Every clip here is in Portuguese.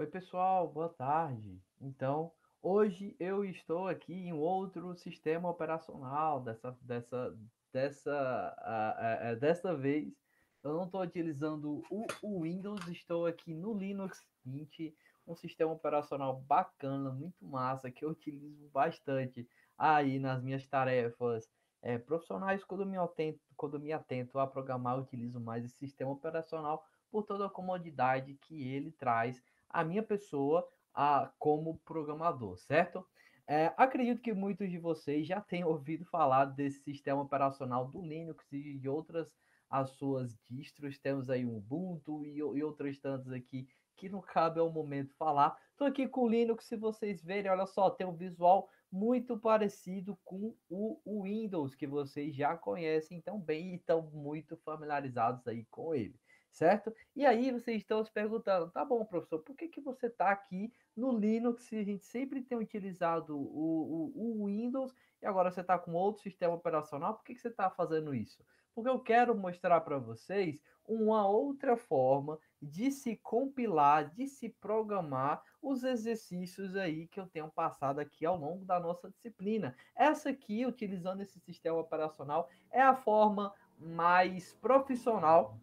Oi, pessoal, boa tarde. Então, hoje eu estou aqui em outro sistema operacional dessa dessa dessa uh, uh, dessa vez. Eu não estou utilizando o, o Windows, estou aqui no Linux Mint, um sistema operacional bacana, muito massa, que eu utilizo bastante aí nas minhas tarefas é, profissionais. Quando me, atento, quando me atento a programar, eu utilizo mais esse sistema operacional por toda a comodidade que ele traz a minha pessoa a, como programador, certo? É, acredito que muitos de vocês já tenham ouvido falar desse sistema operacional do Linux e de outras as suas distros. Temos aí um Ubuntu e, e outras tantas aqui que não cabe ao momento falar. Estou aqui com o Linux, se vocês verem, olha só, tem um visual muito parecido com o, Windows, que vocês já conhecem tão bem e estão muito familiarizados aí com ele certo? E aí vocês estão se perguntando, tá bom, professor, por que, que você está aqui no Linux se a gente sempre tem utilizado o, o, o Windows e agora você está com outro sistema operacional, por que, que você está fazendo isso? Porque eu quero mostrar para vocês uma outra forma de se compilar, de se programar os exercícios aí que eu tenho passado aqui ao longo da nossa disciplina. Essa aqui, utilizando esse sistema operacional, é a forma mais profissional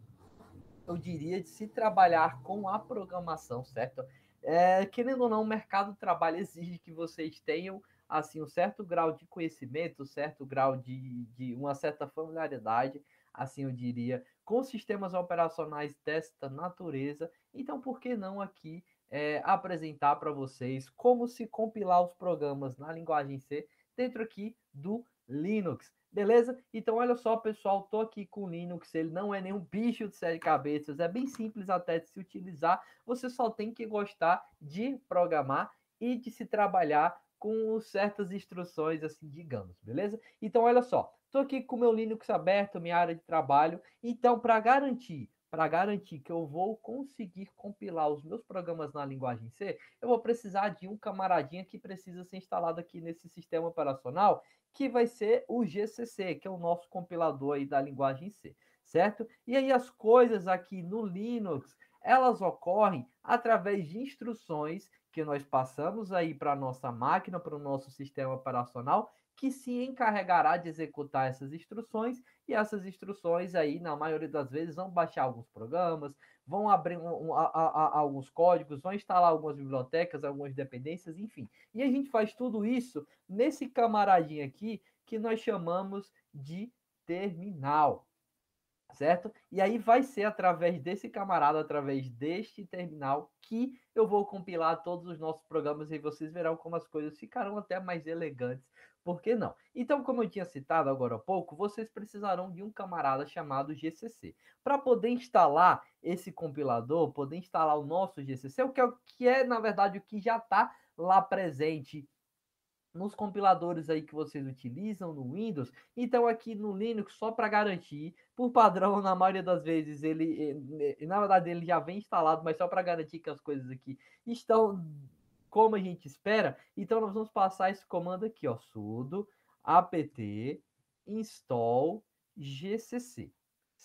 eu diria, de se trabalhar com a programação, certo? É, querendo ou não, o mercado do trabalho exige que vocês tenham assim um certo grau de conhecimento, um certo grau de, de uma certa familiaridade, assim eu diria, com sistemas operacionais desta natureza. Então, por que não aqui é, apresentar para vocês como se compilar os programas na linguagem C dentro aqui do Linux? Beleza? Então, olha só, pessoal, tô aqui com o Linux, ele não é nenhum bicho de sete cabeças, é bem simples até de se utilizar, você só tem que gostar de programar e de se trabalhar com certas instruções, assim, digamos, beleza? Então, olha só, tô aqui com o meu Linux aberto, minha área de trabalho, então, para garantir para garantir que eu vou conseguir compilar os meus programas na linguagem C, eu vou precisar de um camaradinha que precisa ser instalado aqui nesse sistema operacional, que vai ser o GCC, que é o nosso compilador aí da linguagem C, certo? E aí as coisas aqui no Linux, elas ocorrem através de instruções que nós passamos aí para a nossa máquina, para o nosso sistema operacional, que se encarregará de executar essas instruções, e essas instruções aí, na maioria das vezes, vão baixar alguns programas, vão abrir um, um, a, a, alguns códigos, vão instalar algumas bibliotecas, algumas dependências, enfim. E a gente faz tudo isso nesse camaradinho aqui que nós chamamos de terminal. Certo? E aí vai ser através desse camarada, através deste terminal, que eu vou compilar todos os nossos programas e vocês verão como as coisas ficarão até mais elegantes por que não? Então, como eu tinha citado agora há pouco, vocês precisarão de um camarada chamado GCC. Para poder instalar esse compilador, poder instalar o nosso GCC, o que é, que é na verdade, o que já está lá presente nos compiladores aí que vocês utilizam no Windows. Então, aqui no Linux, só para garantir, por padrão, na maioria das vezes, ele, eh, na verdade, ele já vem instalado, mas só para garantir que as coisas aqui estão como a gente espera. Então, nós vamos passar esse comando aqui, ó, sudo apt install gcc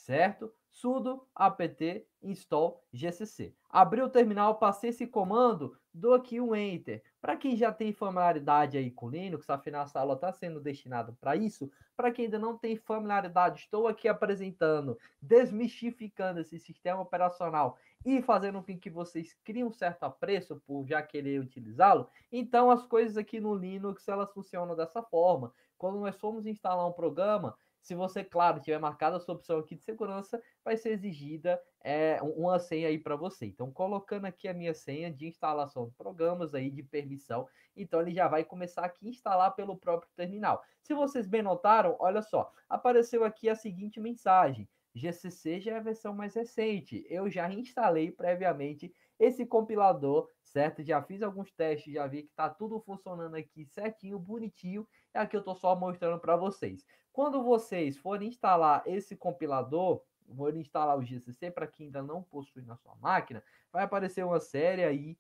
certo? sudo apt install gcc. Abri o terminal, passei esse comando, dou aqui um enter. Para quem já tem familiaridade aí com Linux, afinal essa aula está sendo destinada para isso. Para quem ainda não tem familiaridade, estou aqui apresentando, desmistificando esse sistema operacional e fazendo com que vocês criem um certo apreço por já querer utilizá-lo. Então as coisas aqui no Linux, elas funcionam dessa forma. Quando nós formos instalar um programa, se você, claro, tiver marcada a sua opção aqui de segurança, vai ser exigida é, uma senha aí para você. Então, colocando aqui a minha senha de instalação de programas aí de permissão, então ele já vai começar aqui a instalar pelo próprio terminal. Se vocês bem notaram, olha só, apareceu aqui a seguinte mensagem. GCC já é a versão mais recente. Eu já instalei previamente esse compilador, certo? Já fiz alguns testes, já vi que tá tudo funcionando aqui certinho, bonitinho. É aqui eu tô só mostrando para vocês. Quando vocês forem instalar esse compilador, vou instalar o GCC para quem ainda não possui na sua máquina, vai aparecer uma série aí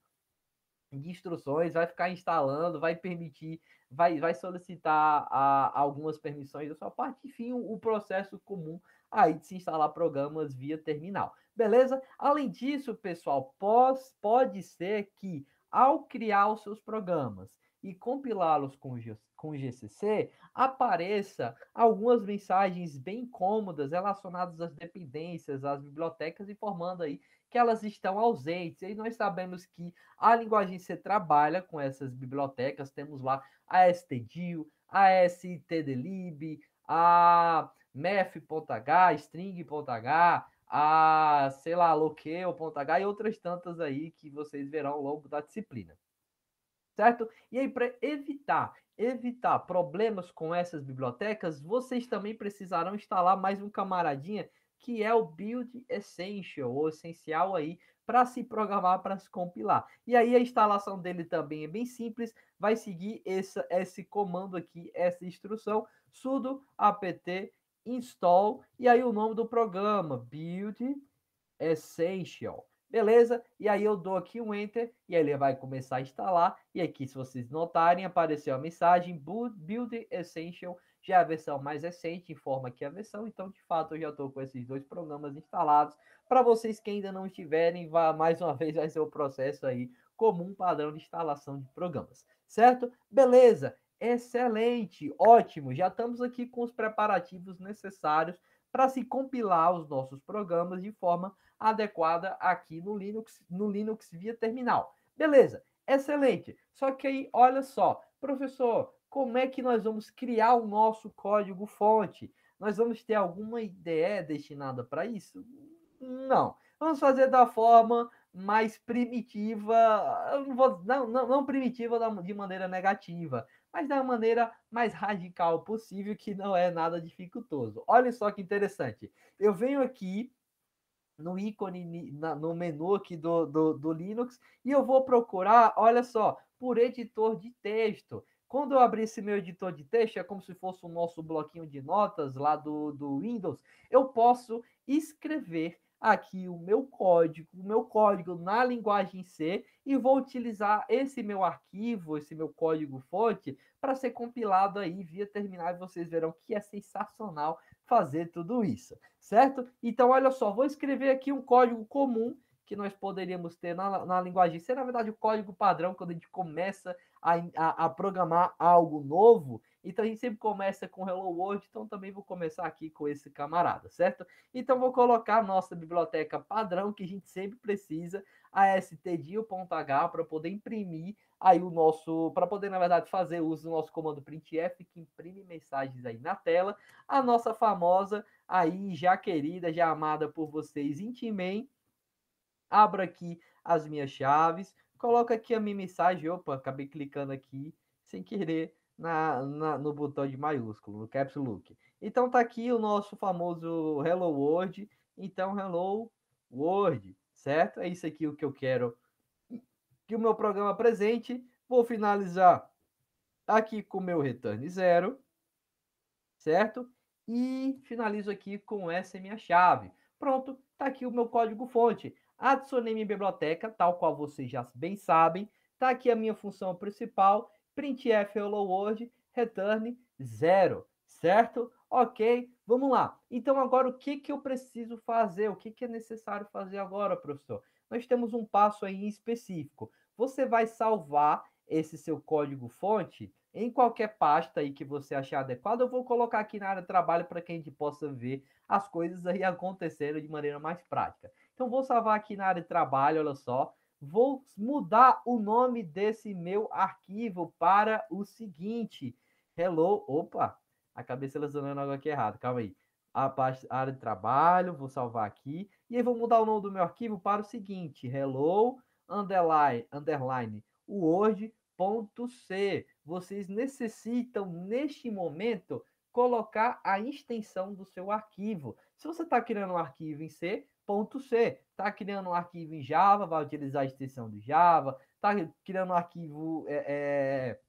de instruções, vai ficar instalando, vai permitir, vai, vai solicitar a, algumas permissões da sua parte, enfim, o, o processo comum aí de se instalar programas via terminal. Beleza? Além disso, pessoal, pós, pode ser que ao criar os seus programas e compilá-los com, com GCC, apareça algumas mensagens bem cômodas relacionadas às dependências, às bibliotecas, informando aí que elas estão ausentes. E nós sabemos que a linguagem C trabalha com essas bibliotecas, temos lá a STDIL, a STDLib, a Mef.h, String.h, a sei lá, Loqueo, e outras tantas aí que vocês verão ao longo da disciplina. Certo? E aí, para evitar, evitar problemas com essas bibliotecas, vocês também precisarão instalar mais um camaradinha que é o Build Essential, ou essencial aí, para se programar, para se compilar. E aí a instalação dele também é bem simples, vai seguir essa, esse comando aqui, essa instrução, sudo apt install e aí o nome do programa, Build Essential. Beleza? E aí eu dou aqui um enter e ele vai começar a instalar. E aqui, se vocês notarem, apareceu a mensagem Build Essential, já é a versão mais recente, informa aqui a versão. Então, de fato, eu já estou com esses dois programas instalados. Para vocês que ainda não estiverem, vá mais uma vez, vai ser o processo aí comum padrão de instalação de programas, certo? Beleza? Excelente, ótimo. Já estamos aqui com os preparativos necessários para se compilar os nossos programas de forma adequada aqui no Linux, no Linux via terminal. Beleza, excelente. Só que aí, olha só, professor, como é que nós vamos criar o nosso código fonte? Nós vamos ter alguma ideia destinada para isso? Não. Vamos fazer da forma mais primitiva, não, não, não primitiva de maneira negativa, mas da maneira mais radical possível, que não é nada dificultoso. Olha só que interessante. Eu venho aqui no ícone, no menu aqui do, do, do Linux, e eu vou procurar, olha só, por editor de texto. Quando eu abrir esse meu editor de texto, é como se fosse o nosso bloquinho de notas lá do, do Windows, eu posso escrever aqui o meu código, o meu código na linguagem C e vou utilizar esse meu arquivo, esse meu código fonte para ser compilado aí via terminal e vocês verão que é sensacional fazer tudo isso, certo? Então olha só, vou escrever aqui um código comum que nós poderíamos ter na, na linguagem C, na verdade o código padrão quando a gente começa a, a, a programar algo novo, então a gente sempre começa com Hello World, então também vou começar aqui com esse camarada, certo? Então vou colocar a nossa biblioteca padrão que a gente sempre precisa, a stdio.h para poder imprimir aí o nosso, para poder na verdade fazer uso do nosso comando printf que imprime mensagens aí na tela, a nossa famosa aí já querida, já amada por vocês, Intimem. abra aqui as minhas chaves, coloca aqui a minha mensagem, opa, acabei clicando aqui sem querer na, na, no botão de maiúsculo, no caps look. Então tá aqui o nosso famoso Hello World. Então, Hello World, certo? É isso aqui o que eu quero que o meu programa presente. Vou finalizar aqui com o meu return zero, certo? E finalizo aqui com essa minha chave. Pronto, tá aqui o meu código fonte. Adicionei minha biblioteca, tal qual vocês já bem sabem. Tá aqui a minha função principal printf hello world, return zero certo? Ok, vamos lá. Então agora o que, que eu preciso fazer? O que, que é necessário fazer agora, professor? Nós temos um passo aí em específico. Você vai salvar esse seu código fonte em qualquer pasta aí que você achar adequada. Eu vou colocar aqui na área de trabalho para que a gente possa ver as coisas aí acontecendo de maneira mais prática. Então vou salvar aqui na área de trabalho, olha só vou mudar o nome desse meu arquivo para o seguinte. Hello, opa, acabei selecionando algo aqui errado, calma aí. A, parte, a área de trabalho, vou salvar aqui. E aí vou mudar o nome do meu arquivo para o seguinte, hello, underline, underline, word.c. Vocês necessitam, neste momento, colocar a extensão do seu arquivo. Se você está criando um arquivo em C, C. Está criando um arquivo em Java, vai utilizar a extensão do Java. Está criando um arquivo é, é,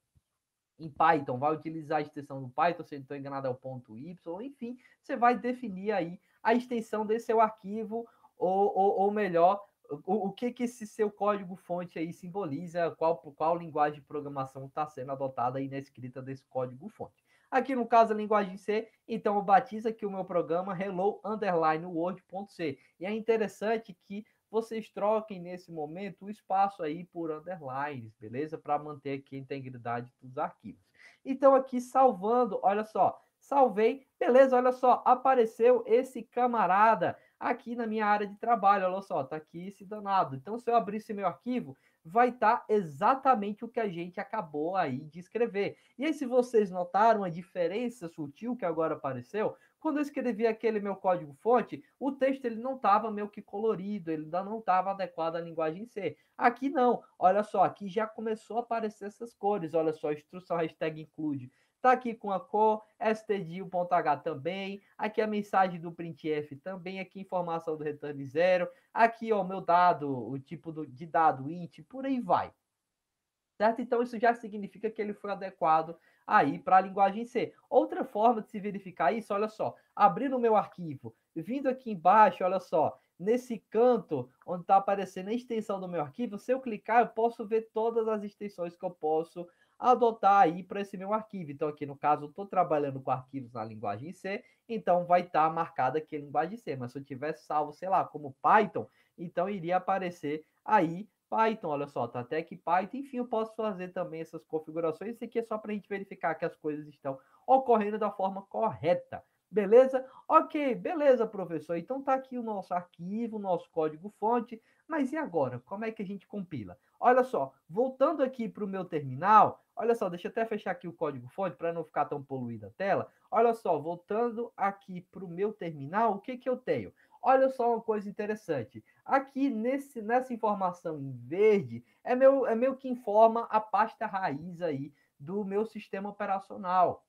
em Python, vai utilizar a extensão do Python, se não estou enganado, é o ponto Y. Enfim, você vai definir aí a extensão desse seu arquivo, ou, ou, ou melhor, o, o, que, que esse seu código-fonte aí simboliza, qual, qual linguagem de programação está sendo adotada aí na escrita desse código-fonte. Aqui no caso, a linguagem C, então eu batizo aqui o meu programa hello underline word.c. E é interessante que vocês troquem nesse momento o espaço aí por underlines, beleza? Para manter aqui a integridade dos arquivos. Então aqui salvando, olha só, salvei, beleza, olha só, apareceu esse camarada aqui na minha área de trabalho, olha só, tá aqui esse danado. Então se eu abrisse meu arquivo, vai estar tá exatamente o que a gente acabou aí de escrever. E aí, se vocês notaram a diferença sutil que agora apareceu, quando eu escrevi aquele meu código fonte, o texto ele não estava meio que colorido, ele ainda não estava adequado à linguagem C. Aqui não, olha só, aqui já começou a aparecer essas cores, olha só, instrução hashtag include tá aqui com a cor, stdio.h também, aqui a mensagem do printf também, aqui informação do return zero, aqui o meu dado, o tipo do, de dado int, por aí vai. Certo? Então isso já significa que ele foi adequado aí para a linguagem C. Outra forma de se verificar isso, olha só, abrindo o meu arquivo, vindo aqui embaixo, olha só, nesse canto onde está aparecendo a extensão do meu arquivo, se eu clicar, eu posso ver todas as extensões que eu posso adotar aí para esse meu arquivo. Então, aqui no caso, eu estou trabalhando com arquivos na linguagem C, então vai estar tá marcada aqui a linguagem C. Mas se eu tivesse salvo, sei lá, como Python, então iria aparecer aí Python, olha só, está até que Python, enfim, eu posso fazer também essas configurações. Isso aqui é só para a gente verificar que as coisas estão ocorrendo da forma correta. Beleza? Ok, beleza, professor. Então tá aqui o nosso arquivo, o nosso código-fonte. Mas e agora? Como é que a gente compila? Olha só, voltando aqui para o meu terminal, Olha só, deixa eu até fechar aqui o código fonte para não ficar tão poluída a tela. Olha só, voltando aqui para o meu terminal, o que, que eu tenho? Olha só uma coisa interessante. Aqui nesse, nessa informação em verde, é meu, é meu que informa a pasta raiz aí do meu sistema operacional.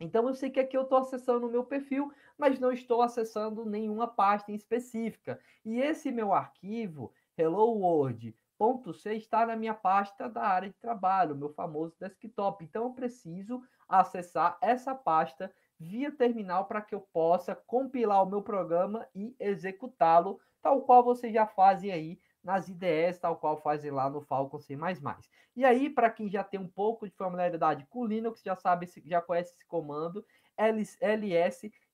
Então eu sei que aqui eu estou acessando o meu perfil, mas não estou acessando nenhuma pasta em específica. E esse meu arquivo, Hello World, Ponto C está na minha pasta da área de trabalho, meu famoso desktop. Então, eu preciso acessar essa pasta via terminal para que eu possa compilar o meu programa e executá-lo, tal qual vocês já fazem aí nas IDEs, tal qual fazem lá no Falcon C++. E aí, para quem já tem um pouco de familiaridade com Linux, já sabe, já conhece esse comando, ls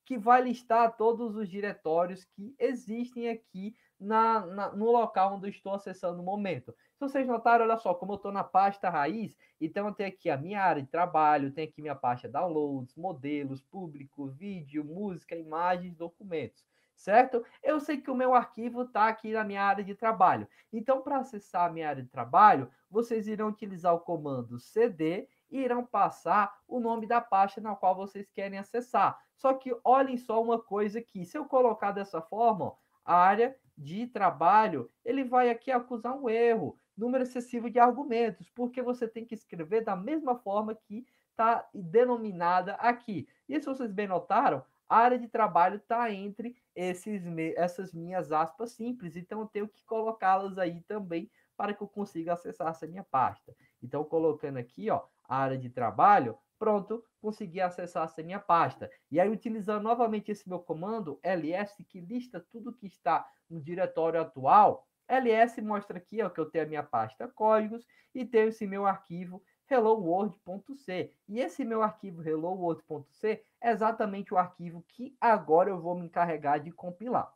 que vai listar todos os diretórios que existem aqui na, na, no local onde eu estou acessando no momento. Se vocês notaram, olha só, como eu estou na pasta raiz, então eu tenho aqui a minha área de trabalho, tem aqui minha pasta downloads, modelos, público, vídeo, música, imagens, documentos, certo? Eu sei que o meu arquivo está aqui na minha área de trabalho. Então, para acessar a minha área de trabalho, vocês irão utilizar o comando cd e irão passar o nome da pasta na qual vocês querem acessar. Só que olhem só uma coisa aqui, se eu colocar dessa forma, a área de trabalho, ele vai aqui acusar um erro, número excessivo de argumentos, porque você tem que escrever da mesma forma que está denominada aqui. E se vocês bem notaram, a área de trabalho está entre esses, essas minhas aspas simples, então eu tenho que colocá-las aí também para que eu consiga acessar essa minha pasta. Então, colocando aqui, ó, a área de trabalho, Pronto, consegui acessar essa minha pasta. E aí, utilizando novamente esse meu comando, ls, que lista tudo que está no diretório atual, ls mostra aqui ó, que eu tenho a minha pasta códigos e tenho esse meu arquivo helloworld.c. E esse meu arquivo helloworld.c é exatamente o arquivo que agora eu vou me encarregar de compilar.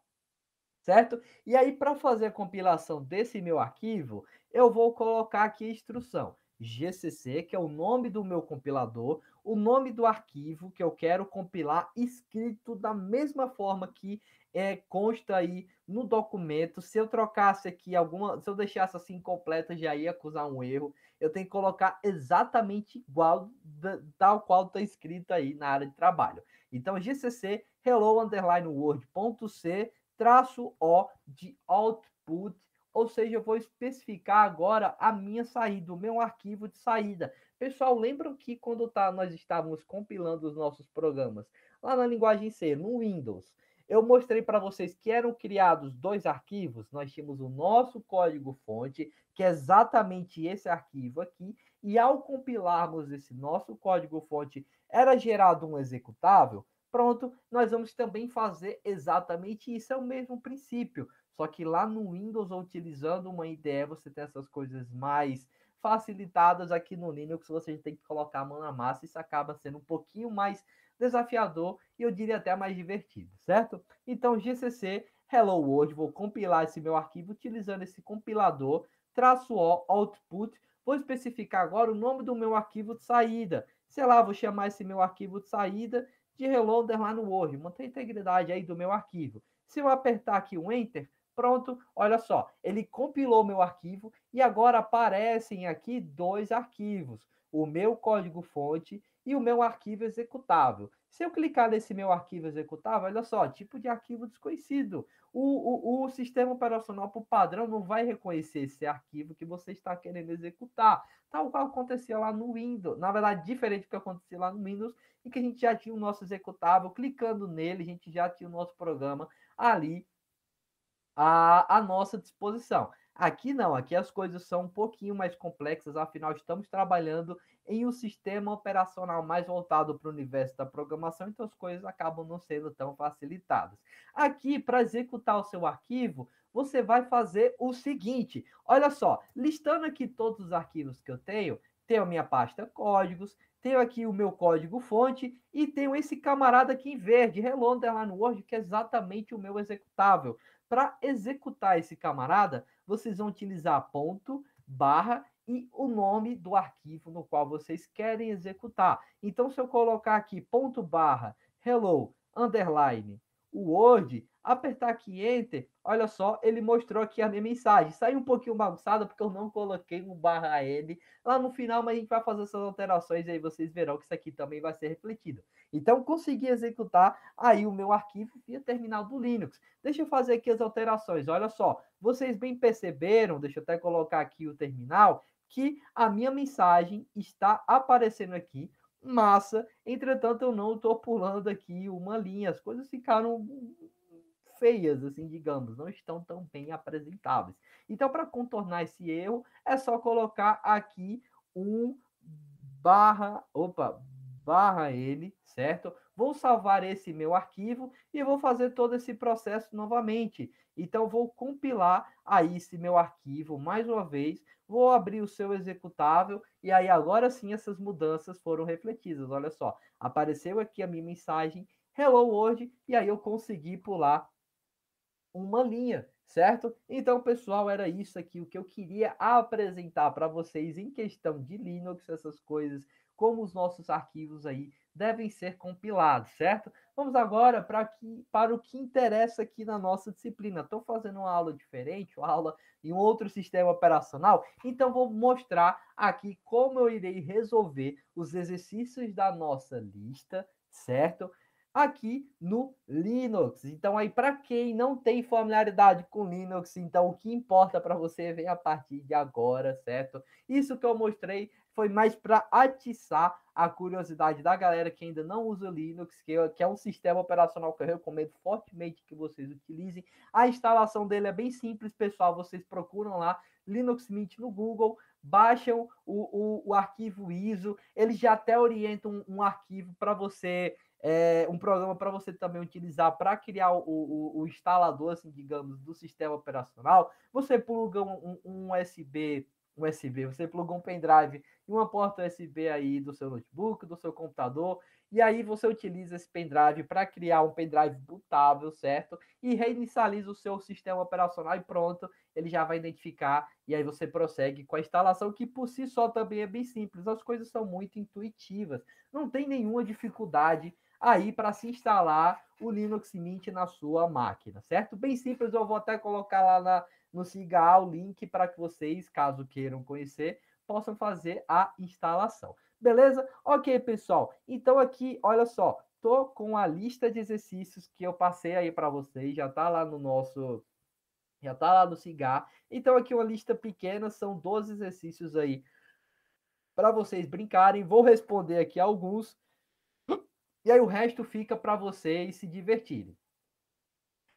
Certo? E aí, para fazer a compilação desse meu arquivo, eu vou colocar aqui a instrução GCC, que é o nome do meu compilador, o nome do arquivo que eu quero compilar escrito da mesma forma que é, consta aí no documento. Se eu trocasse aqui alguma, se eu deixasse assim incompleta, já ia acusar um erro. Eu tenho que colocar exatamente igual da, tal qual está escrito aí na área de trabalho. Então GCC hello underline word.c traço o de output ou seja, eu vou especificar agora a minha saída, o meu arquivo de saída. Pessoal, lembram que quando tá, nós estávamos compilando os nossos programas lá na linguagem C, no Windows, eu mostrei para vocês que eram criados dois arquivos. Nós tínhamos o nosso código-fonte, que é exatamente esse arquivo aqui, e ao compilarmos esse nosso código-fonte, era gerado um executável. Pronto, nós vamos também fazer exatamente isso, é o mesmo princípio. Só que lá no Windows, utilizando uma IDE, você tem essas coisas mais facilitadas. Aqui no Linux, você tem que colocar a mão na massa. Isso acaba sendo um pouquinho mais desafiador e eu diria até mais divertido, certo? Então, GCC Hello World, vou compilar esse meu arquivo utilizando esse compilador, traço O, output, vou especificar agora o nome do meu arquivo de saída. Sei lá, vou chamar esse meu arquivo de saída de hello underline world, manter a integridade aí do meu arquivo. Se eu apertar aqui o enter, Pronto, olha só, ele compilou meu arquivo e agora aparecem aqui dois arquivos, o meu código-fonte e o meu arquivo executável. Se eu clicar nesse meu arquivo executável, olha só, tipo de arquivo desconhecido. O, o, o sistema operacional, por padrão, não vai reconhecer esse arquivo que você está querendo executar, tal qual acontecia lá no Windows. Na verdade, diferente do que acontecia lá no Windows, em que a gente já tinha o nosso executável, clicando nele, a gente já tinha o nosso programa ali à, à nossa disposição. Aqui não, aqui as coisas são um pouquinho mais complexas, afinal estamos trabalhando em um sistema operacional mais voltado para o universo da programação, então as coisas acabam não sendo tão facilitadas. Aqui, para executar o seu arquivo, você vai fazer o seguinte: olha só, listando aqui todos os arquivos que eu tenho, tenho a minha pasta códigos, tenho aqui o meu código fonte e tenho esse camarada aqui em verde, Hello Underline Word, que é exatamente o meu executável. Para executar esse camarada, vocês vão utilizar ponto, barra e o nome do arquivo no qual vocês querem executar. Então, se eu colocar aqui ponto barra hello underline Word, Apertar aqui Enter, olha só, ele mostrou aqui a minha mensagem. Saiu um pouquinho bagunçada porque eu não coloquei um barra L lá no final, mas a gente vai fazer essas alterações aí vocês verão que isso aqui também vai ser refletido. Então, consegui executar aí o meu arquivo via terminal do Linux. Deixa eu fazer aqui as alterações, olha só. Vocês bem perceberam, deixa eu até colocar aqui o terminal, que a minha mensagem está aparecendo aqui massa. Entretanto, eu não estou pulando aqui uma linha. As coisas ficaram feias, assim, digamos, não estão tão bem apresentáveis. Então, para contornar esse erro, é só colocar aqui um barra, opa, barra ele, certo? Vou salvar esse meu arquivo e vou fazer todo esse processo novamente. Então, vou compilar aí esse meu arquivo mais uma vez, vou abrir o seu executável e aí agora sim essas mudanças foram refletidas. Olha só, apareceu aqui a minha mensagem Hello World e aí eu consegui pular uma linha, certo? Então, pessoal, era isso aqui o que eu queria apresentar para vocês em questão de Linux, essas coisas, como os nossos arquivos aí devem ser compilados, certo? Vamos agora para que para o que interessa aqui na nossa disciplina. Estou fazendo uma aula diferente, uma aula em outro sistema operacional, então vou mostrar aqui como eu irei resolver os exercícios da nossa lista, certo? aqui no Linux. Então, aí, para quem não tem familiaridade com Linux, então o que importa para você vem a partir de agora, certo? Isso que eu mostrei foi mais para atiçar a curiosidade da galera que ainda não usa o Linux, que, é, que é um sistema operacional que eu recomendo fortemente que vocês utilizem. A instalação dele é bem simples, pessoal. Vocês procuram lá Linux Mint no Google, baixam o, o, o arquivo ISO, ele já até orienta um, um arquivo para você é um programa para você também utilizar para criar o, o, o, instalador, assim, digamos, do sistema operacional. Você pluga um, um, USB, um USB, você pluga um pendrive e uma porta USB aí do seu notebook, do seu computador, e aí você utiliza esse pendrive para criar um pendrive bootável, certo? E reinicializa o seu sistema operacional e pronto, ele já vai identificar e aí você prossegue com a instalação, que por si só também é bem simples. As coisas são muito intuitivas, não tem nenhuma dificuldade aí para se instalar o Linux Mint na sua máquina, certo? Bem simples, eu vou até colocar lá na, no CIGA o link para que vocês, caso queiram conhecer, possam fazer a instalação. Beleza? Ok, pessoal. Então aqui, olha só, tô com a lista de exercícios que eu passei aí para vocês, já tá lá no nosso já tá lá no Cigar. Então aqui uma lista pequena, são 12 exercícios aí para vocês brincarem. Vou responder aqui alguns e aí o resto fica para vocês se divertirem.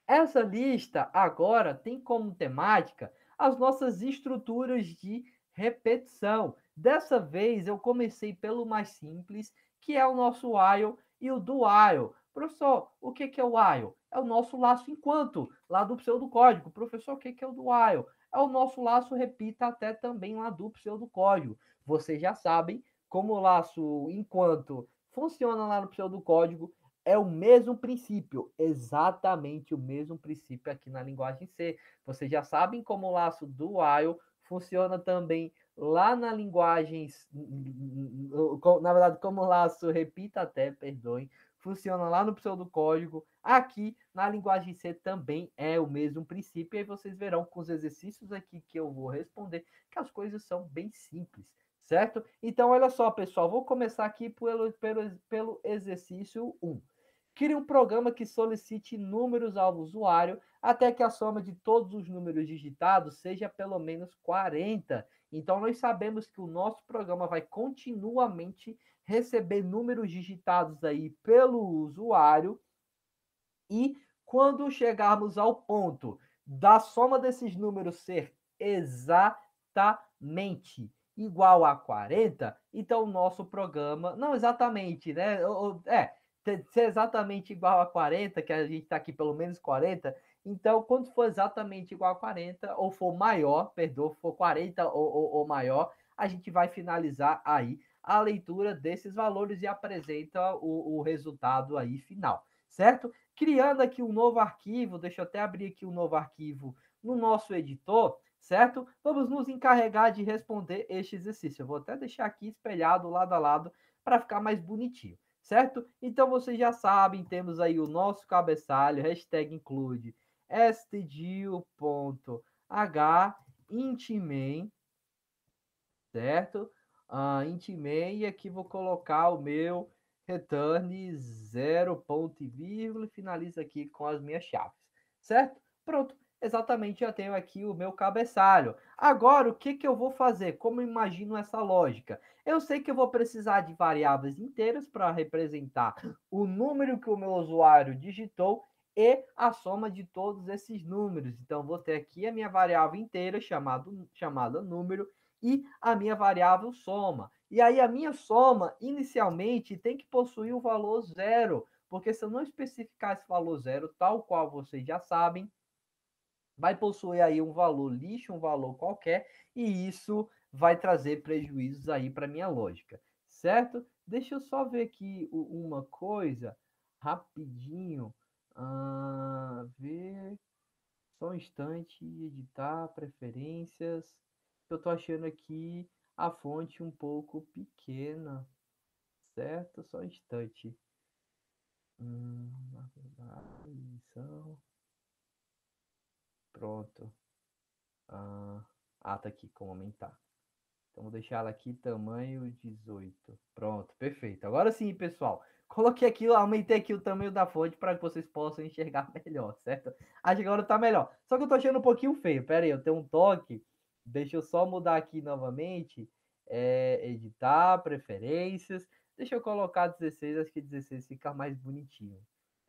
Essa lista agora tem como temática as nossas estruturas de repetição. Dessa vez eu comecei pelo mais simples, que é o nosso while e o do while. Professor, o que é o while? É o nosso laço enquanto, lá do pseudocódigo. Professor, o que é o do while? É o nosso laço repita até também lá do pseudocódigo. Vocês já sabem, como o laço enquanto funciona lá no pseudocódigo, é o mesmo princípio, exatamente o mesmo princípio aqui na linguagem C. Vocês já sabem como o laço do while funciona também lá na linguagem, na verdade, como o laço, repita até, perdoem, funciona lá no pseudocódigo. Aqui na linguagem C também é o mesmo princípio, e aí vocês verão com os exercícios aqui que eu vou responder que as coisas são bem simples certo? Então, olha só, pessoal, vou começar aqui pelo, pelo, pelo exercício 1. Crie um programa que solicite números ao usuário até que a soma de todos os números digitados seja pelo menos 40. Então, nós sabemos que o nosso programa vai continuamente receber números digitados aí pelo usuário e quando chegarmos ao ponto da soma desses números ser exatamente igual a 40, então o nosso programa, não exatamente, né? É, ser exatamente igual a 40, que a gente está aqui pelo menos 40, então quando for exatamente igual a 40, ou for maior, perdão, for 40 ou, ou, ou maior, a gente vai finalizar aí a leitura desses valores e apresenta o, o resultado aí final, certo? Criando aqui um novo arquivo, deixa eu até abrir aqui um novo arquivo no nosso editor, certo? Vamos nos encarregar de responder este exercício. Eu vou até deixar aqui espelhado lado a lado para ficar mais bonitinho, certo? Então vocês já sabem, temos aí o nosso cabeçalho, hashtag include stdio.h main, certo? Uh, intimem, e aqui vou colocar o meu return 0 ponto e vírgula e finalizo aqui com as minhas chaves, certo? Pronto exatamente já tenho aqui o meu cabeçalho. Agora, o que, que eu vou fazer? Como imagino essa lógica? Eu sei que eu vou precisar de variáveis inteiras para representar o número que o meu usuário digitou e a soma de todos esses números. Então, vou ter aqui a minha variável inteira, chamado, chamada número, e a minha variável soma. E aí, a minha soma, inicialmente, tem que possuir o valor zero, porque se eu não especificar esse valor zero, tal qual vocês já sabem, vai possuir aí um valor lixo, um valor qualquer, e isso vai trazer prejuízos aí para minha lógica, certo? Deixa eu só ver aqui uma coisa rapidinho. Ah, ver só um instante, editar preferências. Eu tô achando aqui a fonte um pouco pequena, certo? Só um instante. Hum, Pronto. Ah, ah, tá aqui, como aumentar. Então, vou deixar ela aqui, tamanho 18. Pronto, perfeito. Agora sim, pessoal. Coloquei aqui, aumentei aqui o tamanho da fonte para que vocês possam enxergar melhor, certo? Acho que agora tá melhor. Só que eu tô achando um pouquinho feio. Pera aí, eu tenho um toque. Deixa eu só mudar aqui novamente. É, editar, preferências. Deixa eu colocar 16, acho que 16 fica mais bonitinho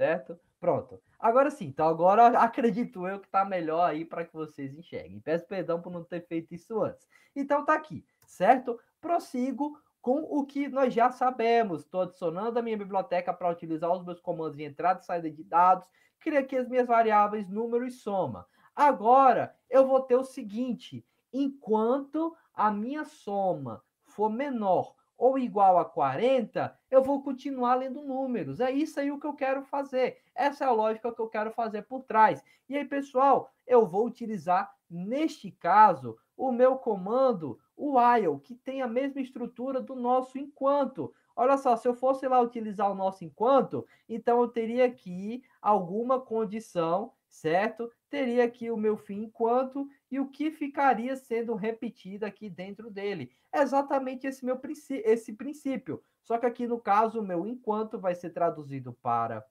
certo? Pronto. Agora sim, então agora acredito eu que tá melhor aí para que vocês enxerguem. Peço perdão por não ter feito isso antes. Então tá aqui, certo? Prossigo com o que nós já sabemos. Estou adicionando a minha biblioteca para utilizar os meus comandos de entrada e saída de dados. Criei aqui as minhas variáveis número e soma. Agora eu vou ter o seguinte: enquanto a minha soma for menor ou igual a 40, eu vou continuar lendo números. É isso aí o que eu quero fazer. Essa é a lógica que eu quero fazer por trás. E aí, pessoal, eu vou utilizar, neste caso, o meu comando while, que tem a mesma estrutura do nosso enquanto. Olha só, se eu fosse lá utilizar o nosso enquanto, então eu teria aqui alguma condição, certo? teria aqui o meu fim enquanto e o que ficaria sendo repetido aqui dentro dele. É exatamente esse meu princípio, esse princípio. Só que aqui no caso o meu enquanto vai ser traduzido para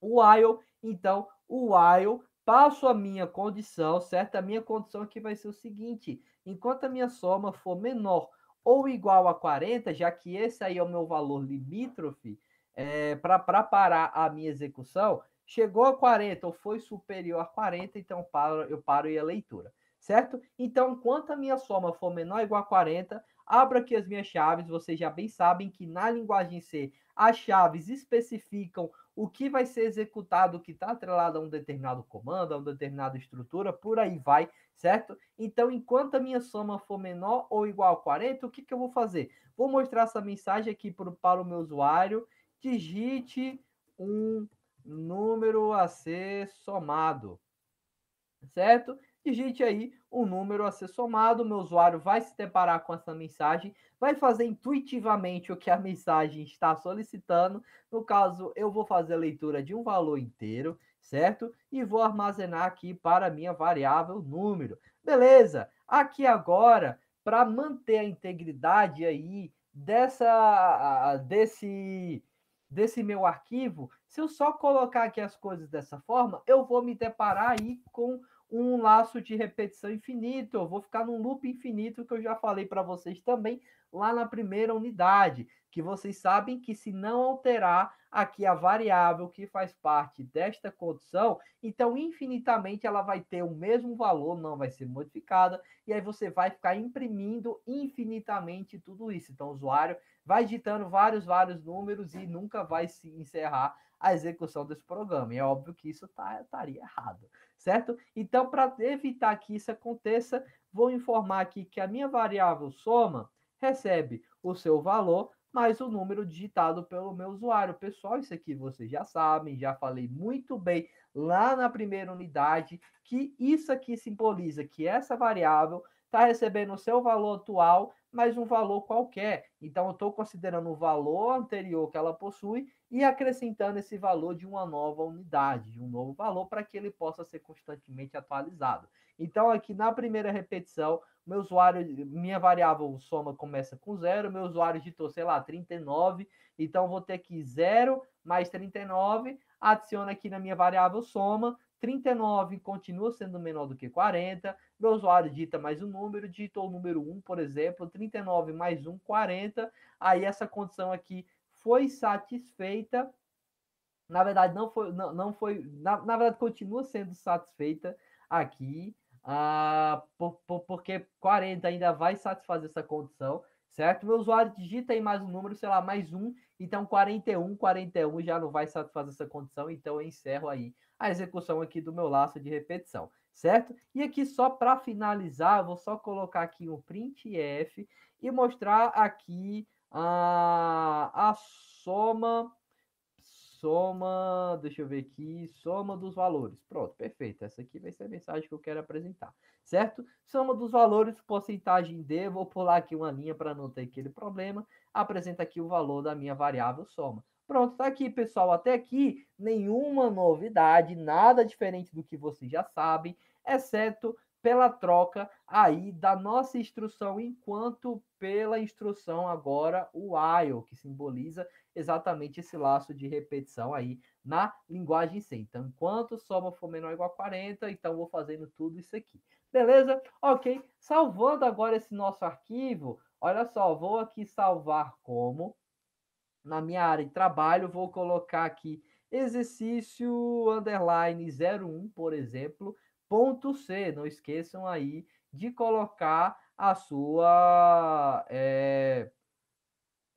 o while, então o while passo a minha condição, certo? A minha condição aqui vai ser o seguinte: enquanto a minha soma for menor ou igual a 40, já que esse aí é o meu valor limítrofe, é, para parar a minha execução, chegou a 40 ou foi superior a 40, então eu paro, eu paro e a leitura, certo? Então, enquanto a minha soma for menor ou igual a 40, abro aqui as minhas chaves, vocês já bem sabem que na linguagem C, as chaves especificam o que vai ser executado, o que está atrelado a um determinado comando, a uma determinada estrutura, por aí vai, certo? Então, enquanto a minha soma for menor ou igual a 40, o que, que eu vou fazer? Vou mostrar essa mensagem aqui pro, para o meu usuário, digite um número a ser somado, certo? Digite aí um número a ser somado, meu usuário vai se deparar com essa mensagem, vai fazer intuitivamente o que a mensagem está solicitando. No caso, eu vou fazer a leitura de um valor inteiro, certo? E vou armazenar aqui para minha variável número. Beleza? Aqui agora, para manter a integridade aí dessa desse desse meu arquivo, se eu só colocar aqui as coisas dessa forma, eu vou me deparar aí com um laço de repetição infinito, eu vou ficar num loop infinito que eu já falei para vocês também lá na primeira unidade, que vocês sabem que se não alterar aqui a variável que faz parte desta condição, então infinitamente ela vai ter o mesmo valor, não vai ser modificada, e aí você vai ficar imprimindo infinitamente tudo isso. Então o usuário vai digitando vários, vários números e nunca vai se encerrar a execução desse programa. E é óbvio que isso tá estaria errado, certo? Então, para evitar que isso aconteça, vou informar aqui que a minha variável soma recebe o seu valor mais o número digitado pelo meu usuário. Pessoal, isso aqui vocês já sabem, já falei muito bem lá na primeira unidade, que isso aqui simboliza que essa variável está recebendo o seu valor atual mas um valor qualquer. Então, eu estou considerando o valor anterior que ela possui e acrescentando esse valor de uma nova unidade, de um novo valor, para que ele possa ser constantemente atualizado. Então, aqui na primeira repetição, meu usuário, minha variável soma começa com zero, meu usuário digitou, sei lá, 39, então vou ter aqui 0 mais 39, adiciono aqui na minha variável soma, 39 continua sendo menor do que 40. Meu usuário digita mais um número, digitou o número 1, por exemplo, 39 mais 1, 40. Aí essa condição aqui foi satisfeita. Na verdade, não foi. Não, não foi na, na verdade, continua sendo satisfeita aqui, ah, por, por, porque 40 ainda vai satisfazer essa condição, certo? Meu usuário digita aí mais um número, sei lá, mais um. Então, 41, 41 já não vai satisfazer essa condição. Então, eu encerro aí a execução aqui do meu laço de repetição, certo? E aqui só para finalizar, vou só colocar aqui um printf e mostrar aqui a, a soma soma, deixa eu ver aqui, soma dos valores. Pronto, perfeito. Essa aqui vai ser a mensagem que eu quero apresentar, certo? Soma dos valores, porcentagem D, vou pular aqui uma linha para não ter aquele problema. Apresenta aqui o valor da minha variável soma. Pronto, tá aqui, pessoal. Até aqui, nenhuma novidade, nada diferente do que vocês já sabem, exceto pela troca aí da nossa instrução, enquanto pela instrução agora o while, que simboliza exatamente esse laço de repetição aí na linguagem C. Então, enquanto soma for menor ou igual a 40, então vou fazendo tudo isso aqui. Beleza? Ok. Salvando agora esse nosso arquivo, olha só, vou aqui salvar como na minha área de trabalho, vou colocar aqui exercício underline 01, por exemplo, ponto C. Não esqueçam aí de colocar a sua é,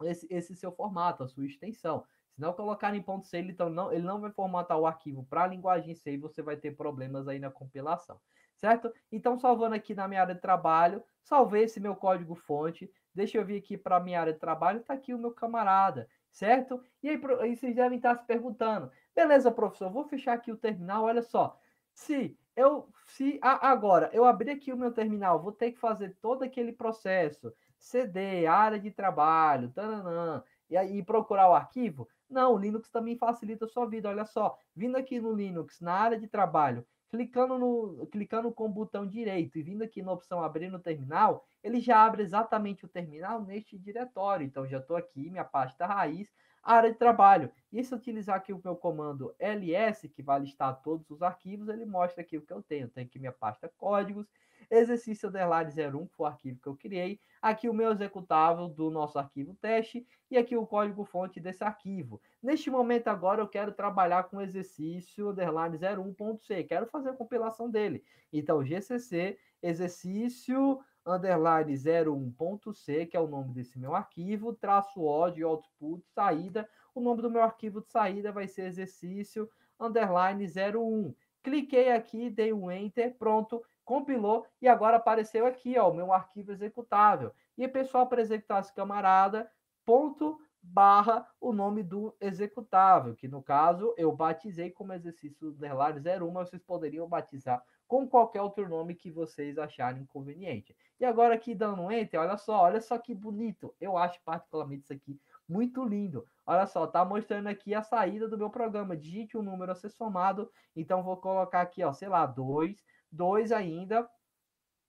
esse, esse, seu formato, a sua extensão. Se não colocar em ponto .c, ele, então, não, ele não vai formatar o arquivo para a linguagem C e você vai ter problemas aí na compilação, certo? Então, salvando aqui na minha área de trabalho, salvei esse meu código fonte, deixa eu vir aqui para a minha área de trabalho, está aqui o meu camarada certo? E aí, aí vocês devem estar se perguntando, beleza, professor, vou fechar aqui o terminal, olha só, se eu se agora eu abrir aqui o meu terminal, vou ter que fazer todo aquele processo, CD, área de trabalho, tananã, e aí procurar o arquivo? Não, o Linux também facilita a sua vida. Olha só, vindo aqui no Linux, na área de trabalho, Clicando no, clicando com o botão direito e vindo aqui na opção abrir no terminal, ele já abre exatamente o terminal neste diretório. Então, já estou aqui, minha pasta raiz, área de trabalho. E se eu utilizar aqui o meu comando ls, que vai listar todos os arquivos, ele mostra aqui o que eu tenho. tenho aqui minha pasta códigos, exercício underline 01, que foi o arquivo que eu criei, aqui o meu executável do nosso arquivo teste e aqui o código fonte desse arquivo. Neste momento agora eu quero trabalhar com o exercício underline 01.c, quero fazer a compilação dele. Então GCC exercício underline 01.c, que é o nome desse meu arquivo, traço O de output saída. O nome do meu arquivo de saída vai ser exercício underline 01. Cliquei aqui, dei um enter, pronto compilou e agora apareceu aqui, ó, o meu arquivo executável. E pessoal, para executar esse camarada, ponto barra o nome do executável, que no caso eu batizei como exercício underline 01, mas vocês poderiam batizar com qualquer outro nome que vocês acharem conveniente. E agora aqui dando um enter, olha só, olha só que bonito. Eu acho particularmente isso aqui muito lindo. Olha só, tá mostrando aqui a saída do meu programa. Digite o um número a ser somado. Então vou colocar aqui, ó, sei lá, 2 Dois ainda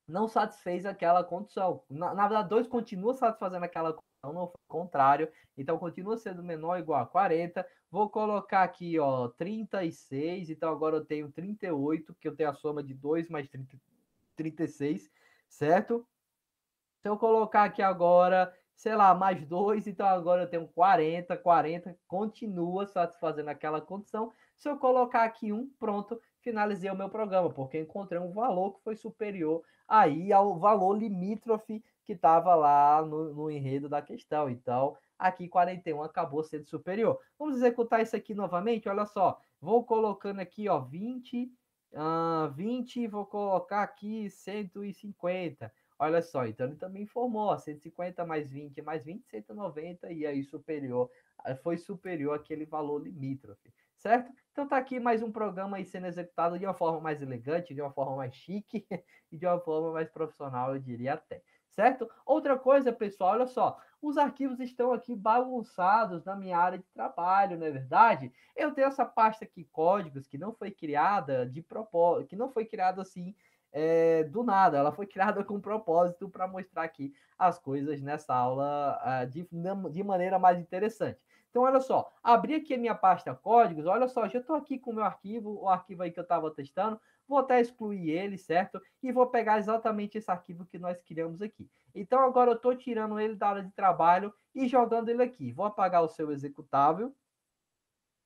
não satisfez aquela condição. Na, na verdade, dois continua satisfazendo aquela condição, não foi o contrário. Então, continua sendo menor ou igual a 40. Vou colocar aqui, ó, 36. Então, agora eu tenho 38, que eu tenho a soma de 2 mais 30, 36, certo? Se então, eu colocar aqui agora, sei lá, mais 2, então agora eu tenho 40, 40, continua satisfazendo aquela condição. Se eu colocar aqui um, pronto, finalizei o meu programa, porque encontrei um valor que foi superior aí ao valor limítrofe que estava lá no, no, enredo da questão. Então, aqui 41 acabou sendo superior. Vamos executar isso aqui novamente? Olha só, vou colocando aqui, ó, 20, uh, 20, vou colocar aqui 150. Olha só, então ele também informou, 150 mais 20 mais 20, 190, e aí superior, ah, foi superior aquele valor limítrofe certo? Então tá aqui mais um programa aí sendo executado de uma forma mais elegante, de uma forma mais chique e de uma forma mais profissional, eu diria até. Certo? Outra coisa, pessoal, olha só, os arquivos estão aqui bagunçados na minha área de trabalho, não é verdade? Eu tenho essa pasta aqui, códigos, que não foi criada de propósito, que não foi criada assim é, do nada, ela foi criada com propósito para mostrar aqui as coisas nessa aula uh, de, de maneira mais interessante. Então, olha só, abri aqui a minha pasta códigos, olha só, já estou aqui com o meu arquivo, o arquivo aí que eu estava testando, vou até excluir ele, certo? E vou pegar exatamente esse arquivo que nós criamos aqui. Então, agora eu estou tirando ele da área de trabalho e jogando ele aqui. Vou apagar o seu executável,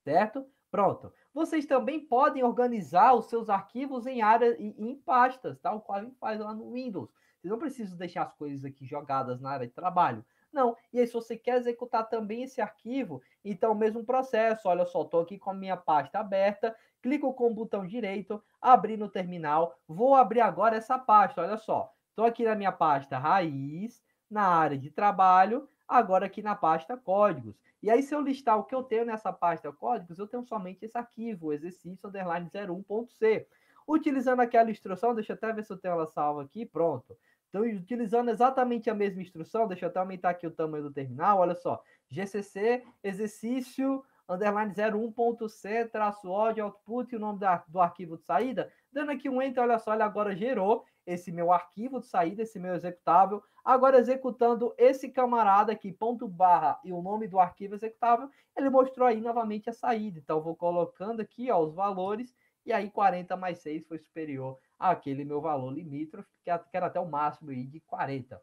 certo? Pronto. Vocês também podem organizar os seus arquivos em áreas e em pastas, tal O qual a gente faz lá no Windows. Vocês não precisam deixar as coisas aqui jogadas na área de trabalho. Não. E aí, se você quer executar também esse arquivo, então, é mesmo processo. Olha só, estou aqui com a minha pasta aberta, clico com o botão direito, abrir no terminal. Vou abrir agora essa pasta. Olha só, estou aqui na minha pasta raiz, na área de trabalho, agora aqui na pasta códigos. E aí, se eu listar o que eu tenho nessa pasta códigos, eu tenho somente esse arquivo, exercício underline 01.c. Utilizando aquela instrução, deixa eu até ver se eu tenho ela salva aqui, pronto. Então, utilizando exatamente a mesma instrução, deixa eu até aumentar aqui o tamanho do terminal, olha só, GCC, exercício, underline 01.c, traço ódio, output, e o nome da, do arquivo de saída, dando aqui um enter, olha só, ele agora gerou esse meu arquivo de saída, esse meu executável, agora executando esse camarada aqui, ponto barra, e o nome do arquivo executável, ele mostrou aí novamente a saída, então vou colocando aqui, ó, os valores, e aí 40 mais 6 foi superior àquele meu valor limítrofe, que era até o máximo de 40.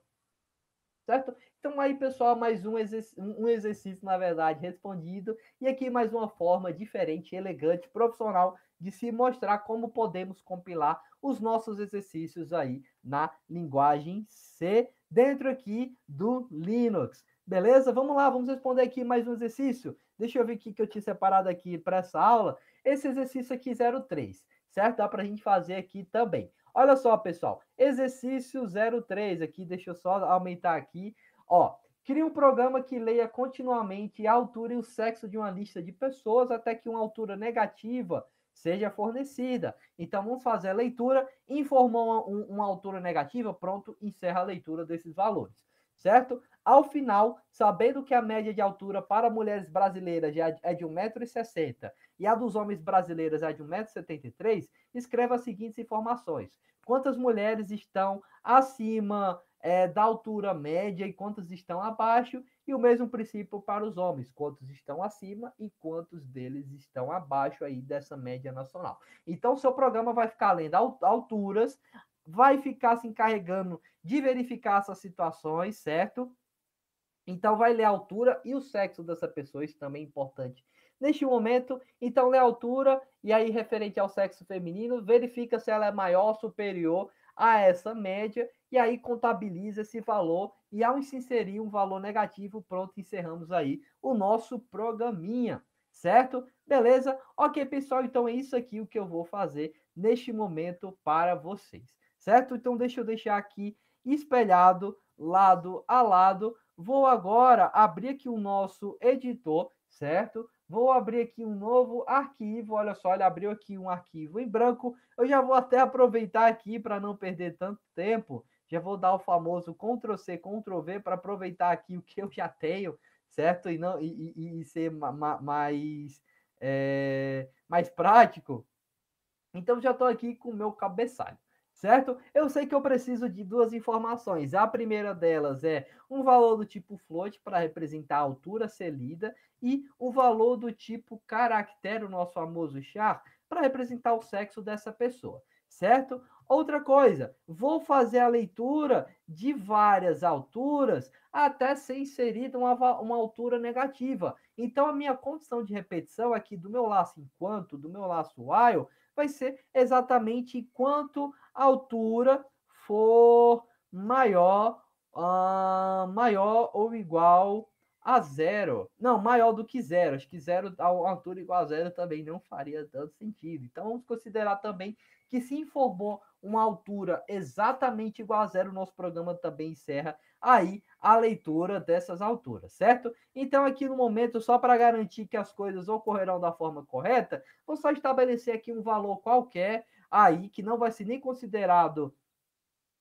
Certo? Então aí, pessoal, mais um, exercício, um exercício, na verdade, respondido. E aqui mais uma forma diferente, elegante, profissional de se mostrar como podemos compilar os nossos exercícios aí na linguagem C, dentro aqui do Linux. Beleza? Vamos lá, vamos responder aqui mais um exercício. Deixa eu ver o que eu tinha separado aqui para essa aula. Esse exercício aqui 03, certo? Dá para a gente fazer aqui também. Olha só, pessoal, exercício 03 aqui, deixa eu só aumentar aqui, ó. Crie um programa que leia continuamente a altura e o sexo de uma lista de pessoas até que uma altura negativa seja fornecida. Então, vamos fazer a leitura, informou uma, uma altura negativa, pronto, encerra a leitura desses valores, certo? Ao final, sabendo que a média de altura para mulheres brasileiras é, é de 1,60m e a dos homens brasileiros é de 1,73m, escreva as seguintes informações. Quantas mulheres estão acima é, da altura média e quantas estão abaixo, e o mesmo princípio para os homens, quantos estão acima e quantos deles estão abaixo aí dessa média nacional. Então, seu programa vai ficar além das alturas, vai ficar se encarregando de verificar essas situações, certo? Então, vai ler a altura e o sexo dessa pessoa, isso também é importante. Neste momento, então, lê a altura e aí, referente ao sexo feminino, verifica se ela é maior ou superior a essa média e aí contabiliza esse valor e ao se inserir um valor negativo, pronto, encerramos aí o nosso programinha, certo? Beleza? Ok, pessoal, então é isso aqui o que eu vou fazer neste momento para vocês, certo? Então deixa eu deixar aqui espelhado lado a lado Vou agora abrir aqui o nosso editor, certo? Vou abrir aqui um novo arquivo. Olha só, ele abriu aqui um arquivo em branco. Eu já vou até aproveitar aqui para não perder tanto tempo. Já vou dar o famoso Ctrl C, Ctrl V para aproveitar aqui o que eu já tenho, certo? E não e, e, e ser ma, ma, mais é, mais prático. Então já estou aqui com o meu cabeçalho certo? Eu sei que eu preciso de duas informações. A primeira delas é um valor do tipo float para representar a altura celida e o valor do tipo caractere, o nosso famoso char, para representar o sexo dessa pessoa, certo? Outra coisa, vou fazer a leitura de várias alturas até ser inserida uma, uma altura negativa. Então, a minha condição de repetição aqui do meu laço enquanto, do meu laço while, vai ser exatamente enquanto altura for maior, uh, maior ou igual a zero. Não, maior do que zero. Acho que zero a altura igual a zero também não faria tanto sentido. Então vamos considerar também que se informou uma altura exatamente igual a zero, nosso programa também encerra aí a leitura dessas alturas, certo? Então aqui no momento, só para garantir que as coisas ocorrerão da forma correta, vou só estabelecer aqui um valor qualquer aí que não vai ser nem considerado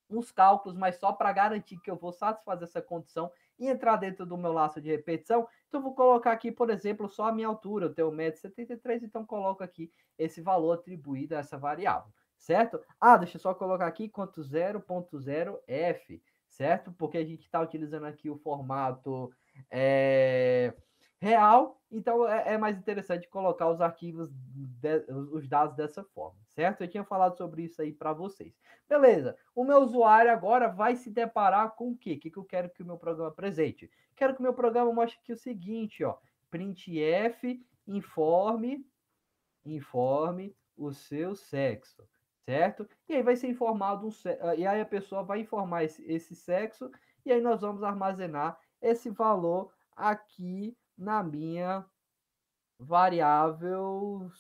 uns cálculos, mas só para garantir que eu vou satisfazer essa condição e entrar dentro do meu laço de repetição. Então, vou colocar aqui, por exemplo, só a minha altura, eu tenho 1,73m, então coloco aqui esse valor atribuído a essa variável, certo? Ah, deixa eu só colocar aqui quanto 0.0f, certo? Porque a gente está utilizando aqui o formato é, real, então é, é mais interessante colocar os arquivos, de, os dados dessa forma, certo? Eu tinha falado sobre isso aí para vocês. Beleza, o meu usuário agora vai se deparar com o quê? O que, que eu quero que o meu programa apresente? Quero que o meu programa mostre aqui o seguinte, ó, printf, informe, informe o seu sexo certo? E aí vai ser informado um, e aí a pessoa vai informar esse, esse, sexo e aí nós vamos armazenar esse valor aqui na minha variável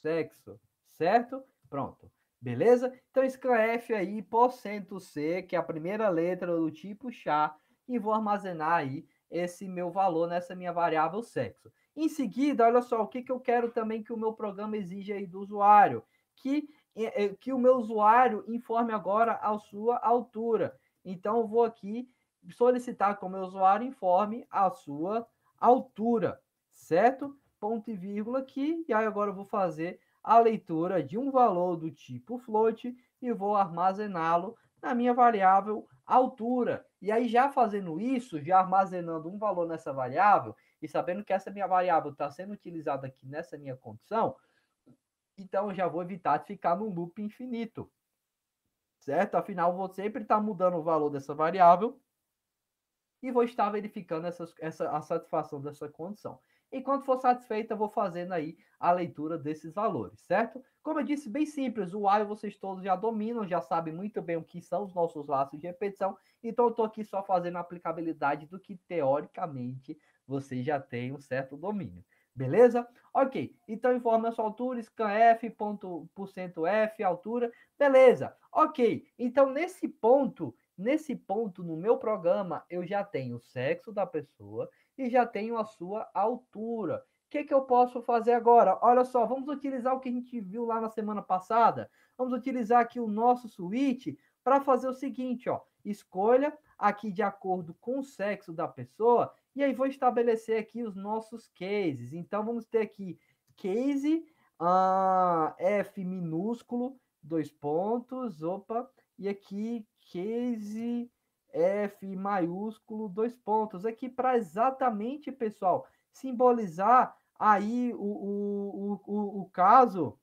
sexo, certo? Pronto. Beleza? Então escreve aí porcento %C, que é a primeira letra do tipo chá, e vou armazenar aí esse meu valor nessa minha variável sexo. Em seguida, olha só, o que, que eu quero também que o meu programa exija aí do usuário? Que, eh, eh, que o meu usuário informe agora a sua altura. Então, eu vou aqui solicitar que o meu usuário informe a sua altura altura, certo? Ponto e vírgula aqui, e aí agora eu vou fazer a leitura de um valor do tipo float e vou armazená-lo na minha variável altura. E aí, já fazendo isso, já armazenando um valor nessa variável, e sabendo que essa minha variável está sendo utilizada aqui nessa minha condição, então eu já vou evitar de ficar num loop infinito. Certo? Afinal, vou sempre estar tá mudando o valor dessa variável e vou estar verificando essa, essa, a satisfação dessa condição. Enquanto for satisfeita, vou fazendo aí a leitura desses valores, certo? Como eu disse, bem simples, o while vocês todos já dominam, já sabem muito bem o que são os nossos laços de repetição, então eu estou aqui só fazendo a aplicabilidade do que teoricamente vocês já têm um certo domínio. Beleza? Ok. Então, informa a sua altura, scan F, ponto, porcento F, altura. Beleza. Ok. Então, nesse ponto, Nesse ponto, no meu programa, eu já tenho o sexo da pessoa e já tenho a sua altura. O que, que eu posso fazer agora? Olha só, vamos utilizar o que a gente viu lá na semana passada. Vamos utilizar aqui o nosso switch para fazer o seguinte, ó. Escolha aqui de acordo com o sexo da pessoa e aí vou estabelecer aqui os nossos cases. Então, vamos ter aqui case, uh, F minúsculo, dois pontos, opa, e aqui, case F maiúsculo, dois pontos. Aqui para exatamente, pessoal, simbolizar aí o, o, o, o caso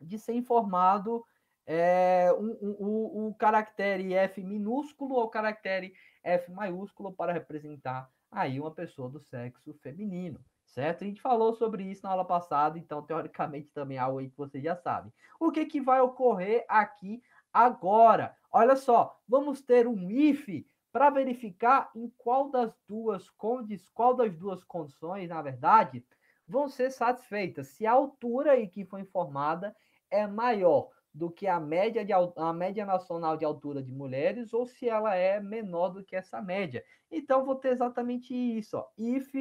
de ser informado é, um, um, um, caractere F minúsculo ou caractere F maiúsculo para representar aí uma pessoa do sexo feminino, certo? A gente falou sobre isso na aula passada, então teoricamente também é algo aí que vocês já sabem O que, que vai ocorrer aqui agora. Olha só, vamos ter um if para verificar em qual das duas condições, qual das duas condições, na verdade, vão ser satisfeitas. Se a altura aí que foi informada é maior do que a média, de, a média nacional de altura de mulheres ou se ela é menor do que essa média. Então, vou ter exatamente isso. Ó. If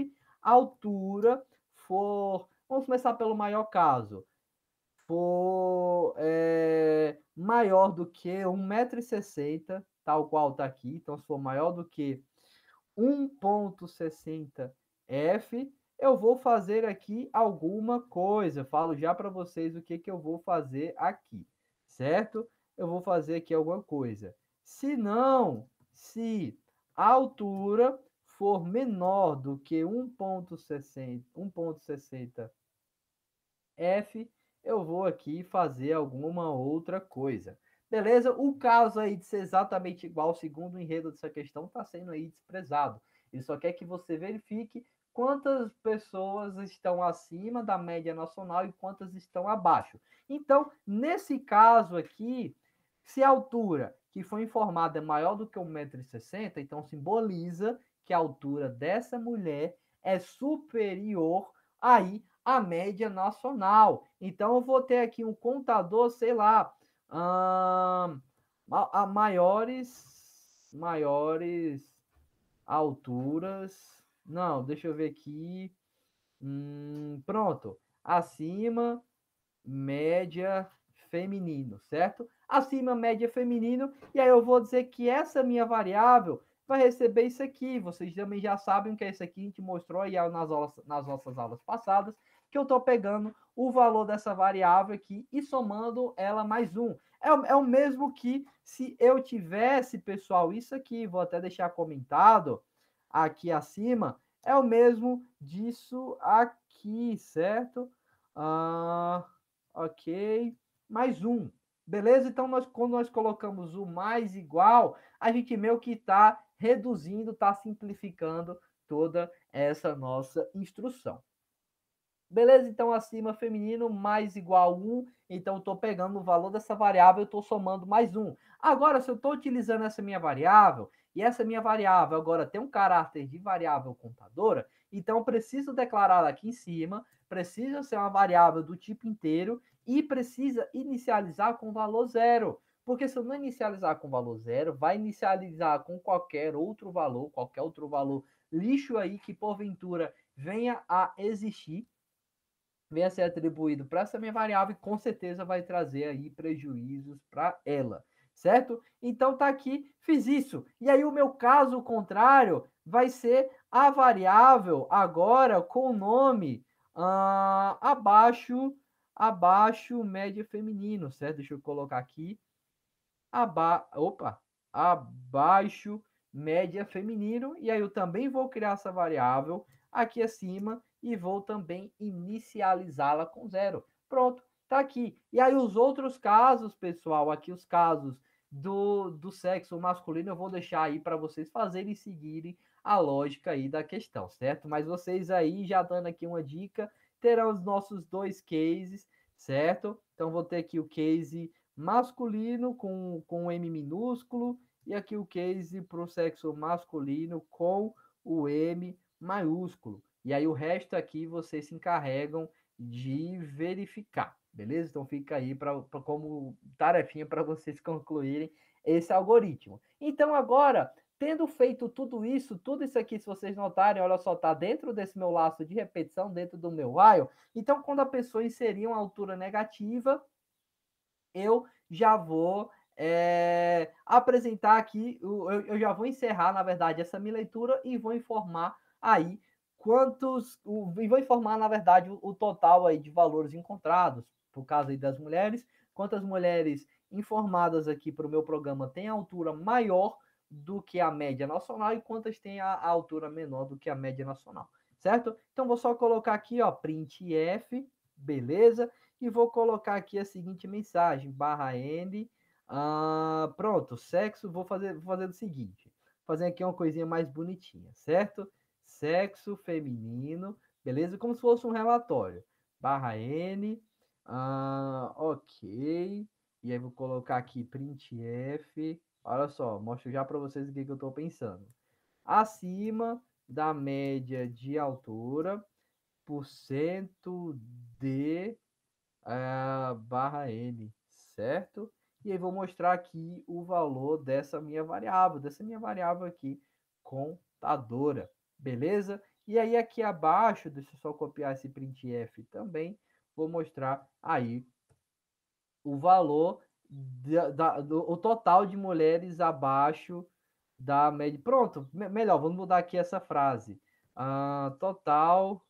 altura for... Vamos começar pelo maior caso for é, maior do que 1,60m, tal qual está aqui, então se for maior do que 1,60f, eu vou fazer aqui alguma coisa. Eu falo já para vocês o que, que eu vou fazer aqui, certo? Eu vou fazer aqui alguma coisa. Se não, se a altura for menor do que 1.60 f, eu vou aqui fazer alguma outra coisa. Beleza? O caso aí de ser exatamente igual, segundo o enredo dessa questão, está sendo aí desprezado. Ele só quer que você verifique quantas pessoas estão acima da média nacional e quantas estão abaixo. Então, nesse caso aqui, se a altura que foi informada é maior do que 1,60m, então simboliza que a altura dessa mulher é superior aí a média nacional. Então, eu vou ter aqui um contador, sei lá, hum, a, a maiores, maiores alturas. Não, deixa eu ver aqui. Hum, pronto. Acima, média feminino, certo? Acima, média feminino. E aí eu vou dizer que essa minha variável vai receber isso aqui. Vocês também já sabem o que é isso aqui. A gente mostrou aí nas, aulas, nas nossas aulas passadas que eu estou pegando o valor dessa variável aqui e somando ela mais um. É, é o mesmo que se eu tivesse, pessoal, isso aqui, vou até deixar comentado aqui acima, é o mesmo disso aqui, certo? Ah, ok, mais um. Beleza? Então, nós, quando nós colocamos o mais igual, a gente meio que está reduzindo, está simplificando toda essa nossa instrução. Beleza? Então, acima feminino mais igual a 1. Então, eu estou pegando o valor dessa variável e estou somando mais 1. Agora, se eu estou utilizando essa minha variável, e essa minha variável agora tem um caráter de variável contadora, então preciso declarar aqui em cima, precisa ser uma variável do tipo inteiro e precisa inicializar com valor zero. Porque se eu não inicializar com valor zero, vai inicializar com qualquer outro valor, qualquer outro valor lixo aí que porventura venha a existir, venha a ser atribuído para essa minha variável, com certeza vai trazer aí prejuízos para ela, certo? Então tá aqui, fiz isso. E aí o meu caso contrário vai ser a variável agora com o nome ah, abaixo abaixo média feminino, certo? Deixa eu colocar aqui aba, opa, abaixo média feminino e aí eu também vou criar essa variável aqui acima e vou também inicializá-la com zero. Pronto, tá aqui. E aí os outros casos, pessoal, aqui os casos do, do sexo masculino, eu vou deixar aí para vocês fazerem e seguirem a lógica aí da questão, certo? Mas vocês aí, já dando aqui uma dica, terão os nossos dois cases, certo? Então, vou ter aqui o case masculino com, com M minúsculo e aqui o case para o sexo masculino com o M maiúsculo. E aí o resto aqui vocês se encarregam de verificar, beleza? Então fica aí para como tarefinha para vocês concluírem esse algoritmo. Então agora, tendo feito tudo isso, tudo isso aqui, se vocês notarem, olha só, tá dentro desse meu laço de repetição, dentro do meu while. Então quando a pessoa inserir uma altura negativa, eu já vou é, apresentar aqui, eu, eu já vou encerrar, na verdade, essa minha leitura e vou informar aí quantos. O, e vou informar, na verdade, o, o, total aí de valores encontrados, por causa das mulheres, quantas mulheres informadas aqui para o meu programa têm altura maior do que a média nacional e quantas têm a, a altura menor do que a média nacional, certo? Então vou só colocar aqui, ó, print F, beleza? E vou colocar aqui a seguinte mensagem, barra N. Ah, pronto, sexo, vou fazer, vou fazer o seguinte, fazer aqui uma coisinha mais bonitinha, certo? sexo feminino, beleza? Como se fosse um relatório. Barra N, ok. E aí vou colocar aqui printf. Olha só, mostro já para vocês o que, que eu estou pensando. Acima da média de altura por cento de uh, barra n, certo? E aí vou mostrar aqui o valor dessa minha variável, dessa minha variável aqui contadora beleza? E aí aqui abaixo, deixa eu só copiar esse printf também, vou mostrar aí o valor, da, da, do, o total de mulheres abaixo da média. Pronto, me, melhor, vamos mudar aqui essa frase. Uh, total,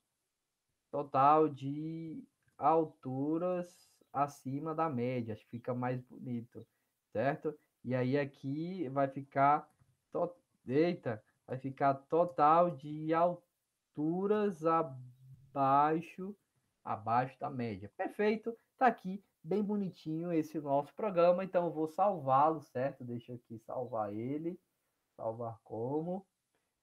total de alturas acima da média, acho que fica mais bonito, certo? E aí aqui vai ficar... To... Eita, vai ficar total de alturas abaixo abaixo da média. Perfeito, tá aqui bem bonitinho esse nosso programa, então eu vou salvá-lo, certo? Deixa eu aqui salvar ele. Salvar como?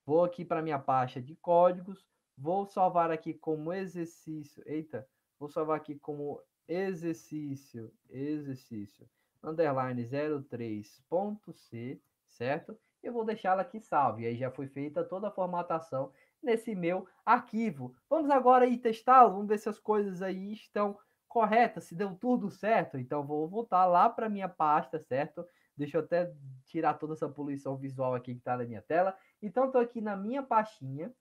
Vou aqui para minha pasta de códigos, vou salvar aqui como exercício. Eita, vou salvar aqui como exercício, exercício. Underline 03.c, certo? eu vou deixá-la aqui salve. E aí já foi feita toda a formatação nesse meu arquivo. Vamos agora aí testá-lo, vamos ver se as coisas aí estão corretas, se deu tudo certo. Então vou voltar lá para minha pasta, certo? Deixa eu até tirar toda essa poluição visual aqui que está na minha tela. Então estou aqui na minha pastinha.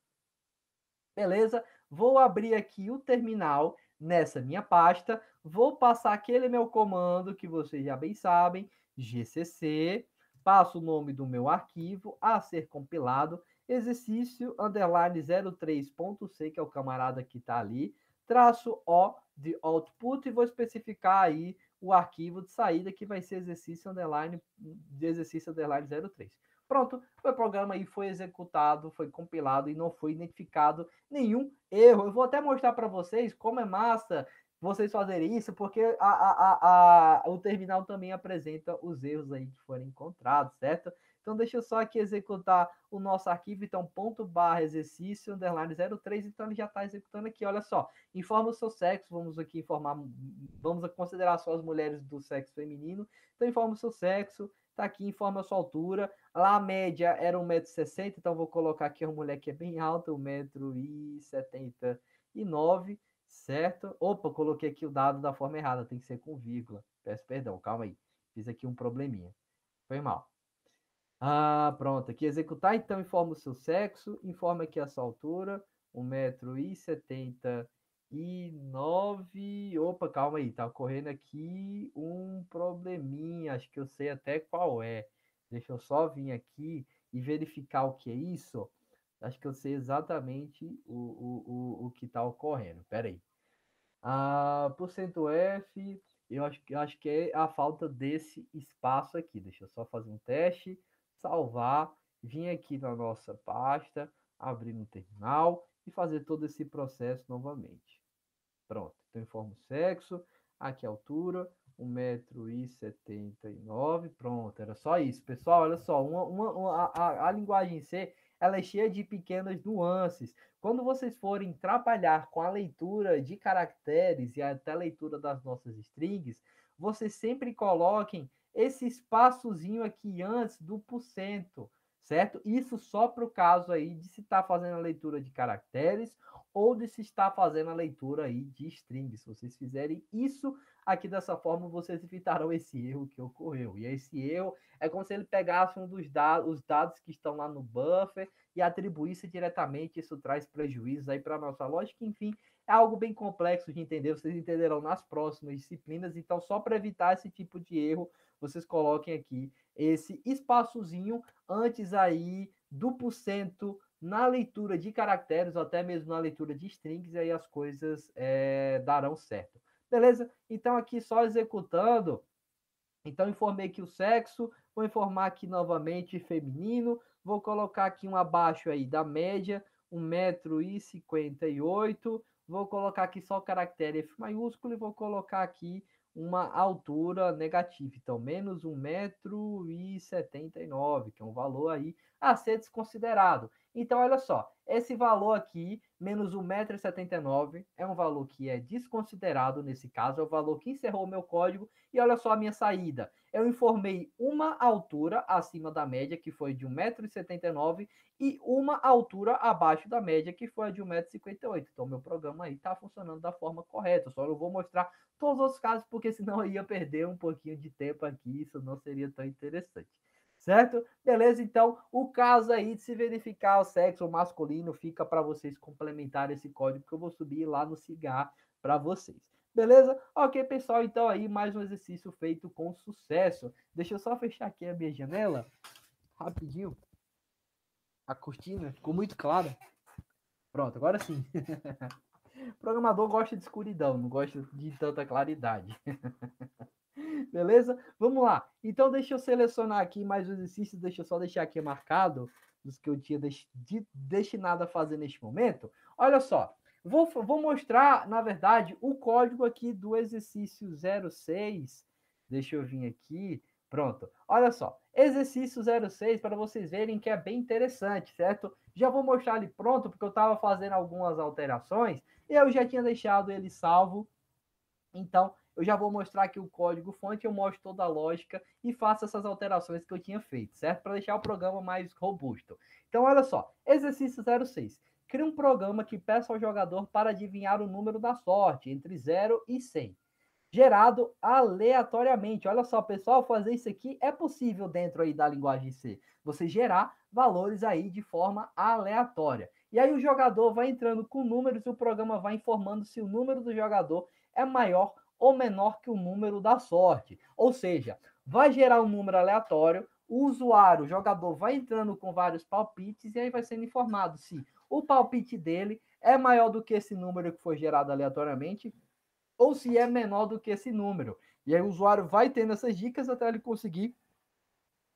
Beleza? Vou abrir aqui o terminal nessa minha pasta, vou passar aquele meu comando que vocês já bem sabem, gcc passo o nome do meu arquivo a ser compilado, exercício underline 03.c, que é o camarada que está ali, traço O de output, e vou especificar aí o arquivo de saída que vai ser exercício underline, de exercício underline 03. Pronto, o programa aí foi executado, foi compilado e não foi identificado nenhum erro. Eu vou até mostrar para vocês como é massa vocês fazerem isso, porque a, a, a, o terminal também apresenta os erros aí que foram encontrados, certo? Então, deixa eu só aqui executar o nosso arquivo. Então, ponto barra exercício, underline 03. Então, ele já está executando aqui. Olha só, informa o seu sexo. Vamos aqui informar, vamos considerar só as mulheres do sexo feminino. Então, informa o seu sexo. Está aqui, informa a sua altura. Lá a média era 1,60m. Então, vou colocar aqui uma mulher que é bem alta, 1,79m certo? Opa, coloquei aqui o dado da forma errada, tem que ser com vírgula. Peço perdão, calma aí. Fiz aqui um probleminha. Foi mal. Ah, pronto. Aqui, executar, então, informa o seu sexo, informa aqui a sua altura, 1,79m. Opa, calma aí, tá ocorrendo aqui um probleminha, acho que eu sei até qual é. Deixa eu só vir aqui e verificar o que é isso. Acho que eu sei exatamente o, o, o, o que está ocorrendo. Pera aí. a ah, porcento F, eu acho, acho que é a falta desse espaço aqui. Deixa eu só fazer um teste, salvar, vir aqui na nossa pasta, abrir no terminal e fazer todo esse processo novamente. Pronto, então informa o sexo, aqui a altura, 1,79m. Pronto, era só isso. Pessoal, olha só, uma, uma, uma a, a linguagem C ela é cheia de pequenas nuances. Quando vocês forem trabalhar com a leitura de caracteres e até a leitura das nossas strings, vocês sempre coloquem esse espaçozinho aqui antes do porcento, certo? Isso só para o caso aí de se estar tá fazendo a leitura de caracteres ou de se estar fazendo a leitura aí de strings. Se vocês fizerem isso, Aqui dessa forma vocês evitarão esse erro que ocorreu. E esse erro é como se ele pegasse um dos dados, os dados que estão lá no buffer e atribuísse diretamente. Isso traz prejuízos aí para nossa lógica. Enfim, é algo bem complexo de entender. Vocês entenderão nas próximas disciplinas. Então, só para evitar esse tipo de erro, vocês coloquem aqui esse espaçozinho antes aí do porcento na leitura de caracteres, ou até mesmo na leitura de strings, aí as coisas é, darão certo beleza? Então, aqui só executando. Então, informei que o sexo, vou informar aqui novamente feminino, vou colocar aqui um abaixo aí da média, 1,58m, vou colocar aqui só o caractere F maiúsculo e vou colocar aqui uma altura negativa, então menos 1,79m, que é um valor aí a ser desconsiderado. Então, olha só, esse valor aqui, menos 1,79m, é um valor que é desconsiderado nesse caso, é o valor que encerrou o meu código, e olha só a minha saída. Eu informei uma altura acima da média, que foi de 1,79m, e uma altura abaixo da média, que foi a de 1,58m. Então, meu programa aí está funcionando da forma correta, só não vou mostrar todos os casos, porque senão eu ia perder um pouquinho de tempo aqui, isso não seria tão interessante certo? Beleza? Então, o caso aí de se verificar o sexo masculino fica para vocês complementar esse código que eu vou subir lá no cigar para vocês. Beleza? Ok, pessoal, então aí mais um exercício feito com sucesso. Deixa eu só fechar aqui a minha janela, rapidinho. A cortina ficou muito clara. Pronto, agora sim. Programador gosta de escuridão, não gosta de tanta claridade. Beleza? Vamos lá. Então, deixa eu selecionar aqui mais um exercício, deixa eu só deixar aqui marcado os que eu tinha de destinado a fazer neste momento. Olha só, vou, vou mostrar, na verdade, o código aqui do exercício 06. Deixa eu vir aqui. Pronto. Olha só, exercício 06 para vocês verem que é bem interessante, certo? Já vou mostrar ele pronto, porque eu estava fazendo algumas alterações eu já tinha deixado ele salvo, então eu já vou mostrar aqui o código fonte, eu mostro toda a lógica e faço essas alterações que eu tinha feito, certo? Para deixar o programa mais robusto. Então, olha só, exercício 06. Crie um programa que peça ao jogador para adivinhar o número da sorte, entre 0 e 100, gerado aleatoriamente. Olha só, pessoal, fazer isso aqui é possível dentro aí da linguagem C. Você gerar valores aí de forma aleatória. E aí o jogador vai entrando com números e o programa vai informando se o número do jogador é maior ou menor que o número da sorte. Ou seja, vai gerar um número aleatório, o usuário, o jogador, vai entrando com vários palpites e aí vai sendo informado se o palpite dele é maior do que esse número que foi gerado aleatoriamente ou se é menor do que esse número. E aí o usuário vai tendo essas dicas até ele conseguir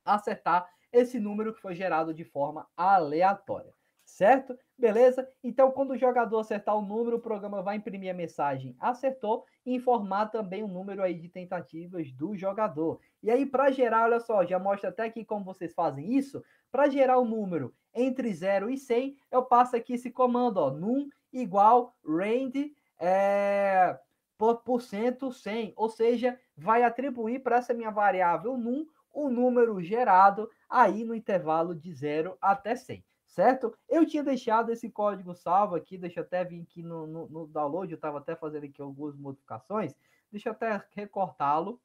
acertar esse número que foi gerado de forma aleatória certo? Beleza? Então, quando o jogador acertar o número, o programa vai imprimir a mensagem acertou e informar também o número aí de tentativas do jogador. E aí, para gerar, olha só, já mostra até aqui como vocês fazem isso. Para gerar o número entre 0 e 100, eu passo aqui esse comando, ó, num igual range é, por, por cento 100, ou seja, vai atribuir para essa minha variável num o número gerado aí no intervalo de 0 até 100 certo? Eu tinha deixado esse código salvo aqui, deixa eu até vir aqui no, no, no download, eu estava até fazendo aqui algumas modificações, deixa eu até recortá-lo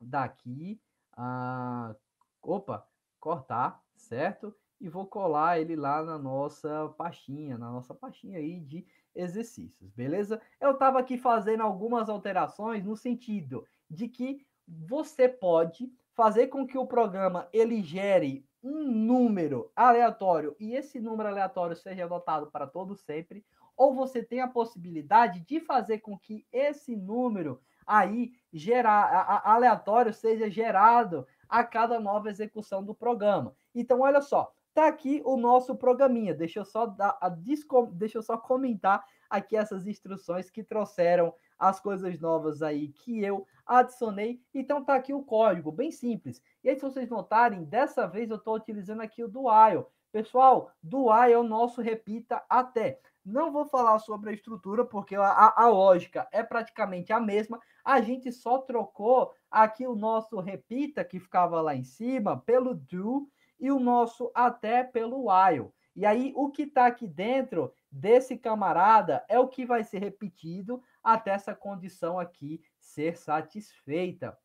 daqui, ah, opa, cortar, certo? E vou colar ele lá na nossa pastinha, na nossa pastinha aí de exercícios, beleza? Eu estava aqui fazendo algumas alterações no sentido de que você pode fazer com que o programa ele gere um número aleatório e esse número aleatório seja adotado para todo sempre, ou você tem a possibilidade de fazer com que esse número aí gerar aleatório seja gerado a cada nova execução do programa. Então olha só, tá aqui o nosso programinha. Deixa eu só dar a, deixa eu só comentar aqui essas instruções que trouxeram as coisas novas aí que eu adicionei. Então tá aqui o código, bem simples. E aí, se vocês notarem, dessa vez eu estou utilizando aqui o do while. Pessoal, do while é o nosso repita até. Não vou falar sobre a estrutura, porque a, a lógica é praticamente a mesma. A gente só trocou aqui o nosso repita, que ficava lá em cima, pelo do, e o nosso até pelo while. E aí, o que está aqui dentro desse camarada é o que vai ser repetido até essa condição aqui ser satisfeita.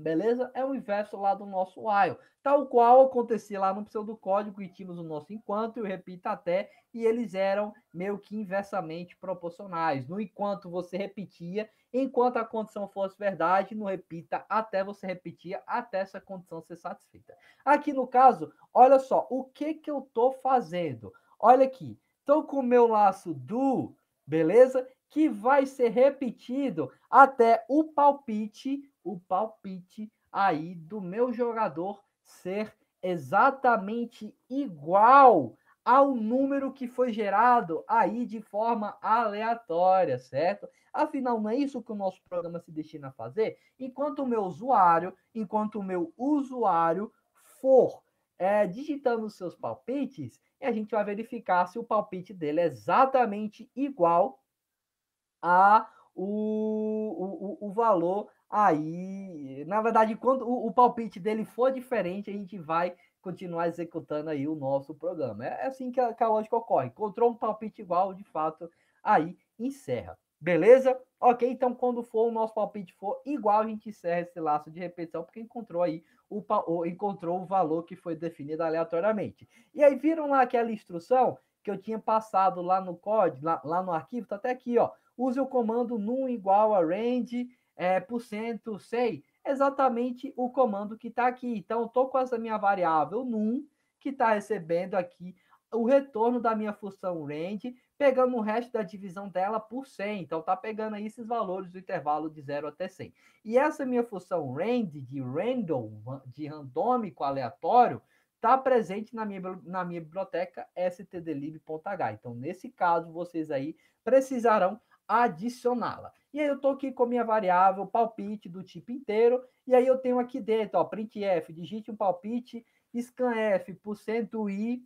Beleza? É o inverso lá do nosso while. Tal qual acontecia lá no pseudocódigo que tínhamos o nosso enquanto e o repita até, e eles eram meio que inversamente proporcionais. No enquanto você repetia, enquanto a condição fosse verdade, no repita até você repetia, até essa condição ser satisfeita. Aqui no caso, olha só, o que, que eu estou fazendo? Olha aqui, estou com o meu laço do, beleza? que vai ser repetido até o palpite, o palpite aí do meu jogador ser exatamente igual ao número que foi gerado aí de forma aleatória, certo? Afinal, não é isso que o nosso programa se destina a fazer? Enquanto o meu usuário, enquanto o meu usuário for é, digitando seus palpites, a gente vai verificar se o palpite dele é exatamente igual a o, o, o valor aí. Na verdade, quando o, o, palpite dele for diferente, a gente vai continuar executando aí o nosso programa. É, é assim que a, que a lógica ocorre. Encontrou um palpite igual, de fato, aí encerra. Beleza? Ok, então quando for o nosso palpite for igual, a gente encerra esse laço de repetição, porque encontrou aí o, encontrou o valor que foi definido aleatoriamente. E aí viram lá aquela instrução que eu tinha passado lá no código, lá, lá no arquivo, tá até aqui, ó use o comando num igual a range é, por cento sei, exatamente o comando que está aqui. Então, estou com essa minha variável num que está recebendo aqui o retorno da minha função range, pegando o resto da divisão dela por 100. Então, está pegando aí esses valores do intervalo de 0 até 100. E essa minha função range, de random, de randômico aleatório, está presente na minha, na minha biblioteca stdlib.h. Então, nesse caso, vocês aí precisarão adicioná-la. E aí eu estou aqui com minha variável palpite do tipo inteiro, e aí eu tenho aqui dentro, ó, printf, digite um palpite, scanf, %i,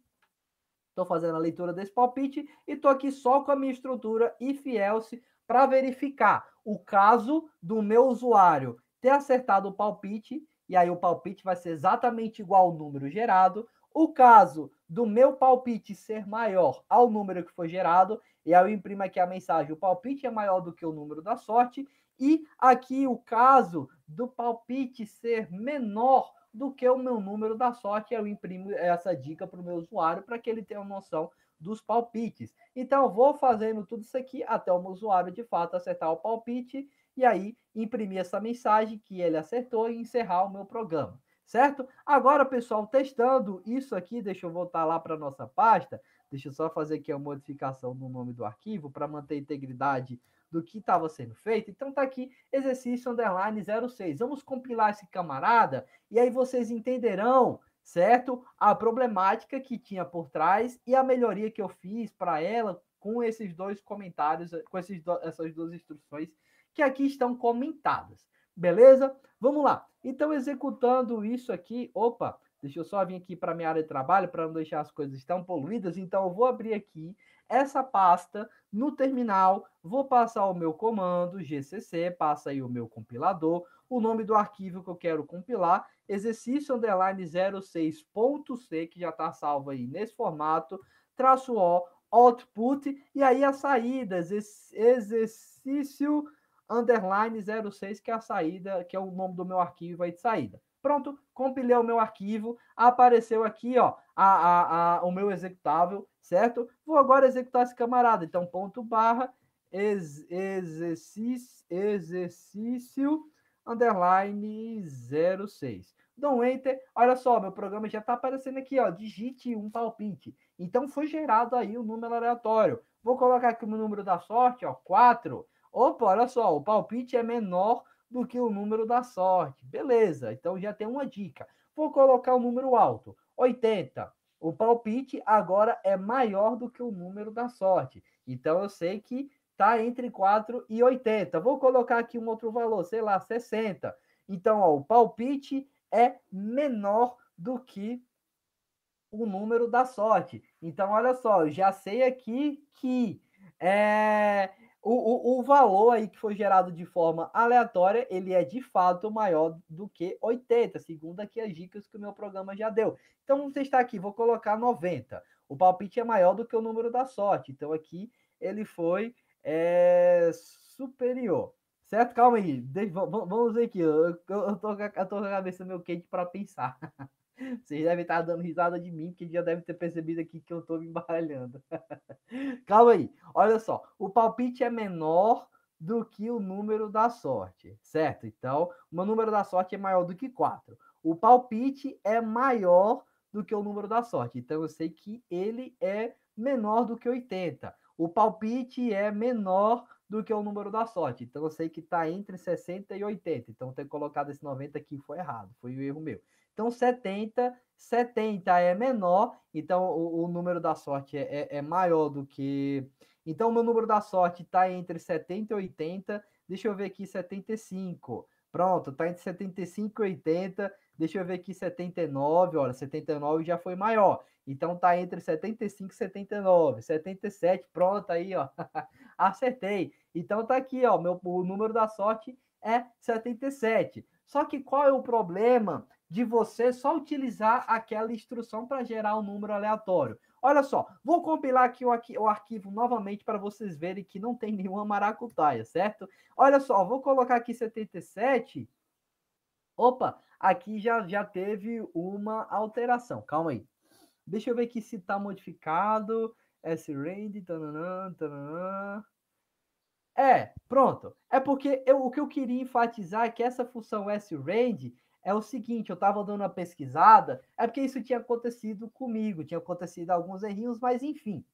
estou fazendo a leitura desse palpite, e estou aqui só com a minha estrutura if-else para verificar o caso do meu usuário ter acertado o palpite, e aí o palpite vai ser exatamente igual ao número gerado, o caso do meu palpite ser maior ao número que foi gerado e aí eu imprimo aqui a mensagem: o palpite é maior do que o número da sorte, e aqui o caso do palpite ser menor do que o meu número da sorte, eu imprimo essa dica para o meu usuário para que ele tenha uma noção dos palpites. Então, eu vou fazendo tudo isso aqui até o meu usuário de fato acertar o palpite e aí imprimir essa mensagem que ele acertou e encerrar o meu programa certo? Agora, pessoal, testando isso aqui, deixa eu voltar lá para nossa pasta. Deixa eu só fazer aqui a modificação no nome do arquivo para manter a integridade do que estava sendo feito. Então tá aqui exercício underline 06. Vamos compilar esse camarada e aí vocês entenderão, certo? A problemática que tinha por trás e a melhoria que eu fiz para ela com esses dois comentários, com esses do, essas duas instruções que aqui estão comentadas. Beleza? Vamos lá. Então executando isso aqui, opa, Deixa eu só vir aqui para minha área de trabalho para não deixar as coisas tão poluídas. Então, eu vou abrir aqui essa pasta no terminal, vou passar o meu comando GCC, passa aí o meu compilador, o nome do arquivo que eu quero compilar, exercício underline 06.c, que já está salvo aí nesse formato, traço O, output, e aí a saída, exercício underline 06, que é a saída, que é o nome do meu arquivo aí de saída. Pronto, compilei o meu arquivo, apareceu aqui, ó, a, a, a, o meu executável, certo? Vou agora executar esse camarada. Então, ponto barra, ex, exercício, exercício, underline 06. Dou um enter, olha só, meu programa já está aparecendo aqui, ó, digite um palpite. Então, foi gerado aí o um número aleatório. Vou colocar aqui o número da sorte, ó, 4. Opa, olha só, o palpite é menor do que o número da sorte. Beleza, então já tem uma dica. Vou colocar o um número alto, 80. O palpite agora é maior do que o número da sorte. Então eu sei que tá entre 4 e 80. Vou colocar aqui um outro valor, sei lá, 60. Então, ó, o palpite é menor do que o número da sorte. Então, olha só, eu já sei aqui que é, o, o, o, valor aí que foi gerado de forma aleatória, ele é de fato maior do que 80, segundo aqui as dicas que o meu programa já deu. Então, você está aqui, vou colocar 90. O palpite é maior do que o número da sorte, então aqui ele foi é, superior. Certo? Calma aí, vamos ver aqui, eu, estou com a cabeça meio quente para pensar. Vocês devem estar tá dando risada de mim, porque já devem ter percebido aqui que eu estou me embaralhando. Calma aí. Olha só. O palpite é menor do que o número da sorte, certo? Então, o meu número da sorte é maior do que 4. O palpite é maior do que o número da sorte. Então, eu sei que ele é menor do que 80. O palpite é menor do que o número da sorte. Então, eu sei que está entre 60 e 80. Então, ter colocado esse 90 aqui foi errado, foi um erro meu. Então, 70, 70 é menor, então o, o número da sorte é, é, é, maior do que. Então, o meu número da sorte está entre 70 e 80. Deixa eu ver aqui, 75. Pronto, está entre 75 e 80. Deixa eu ver aqui, 79. Olha, 79 já foi maior. Então está entre 75 e 79, 77, pronto aí, ó. Acertei. Então está aqui, ó, meu o número da sorte é 77. Só que qual é o problema de você só utilizar aquela instrução para gerar um número aleatório. Olha só, vou compilar aqui o, arquivo novamente para vocês verem que não tem nenhuma maracutaia, certo? Olha só, vou colocar aqui 77. Opa, aqui já, já teve uma alteração. Calma aí. Deixa eu ver aqui se está modificado. s range. tananã, tananã. É, pronto. É porque eu, o que eu queria enfatizar é que essa função s range é o seguinte, eu estava dando uma pesquisada, é porque isso tinha acontecido comigo, tinha acontecido alguns errinhos, mas enfim.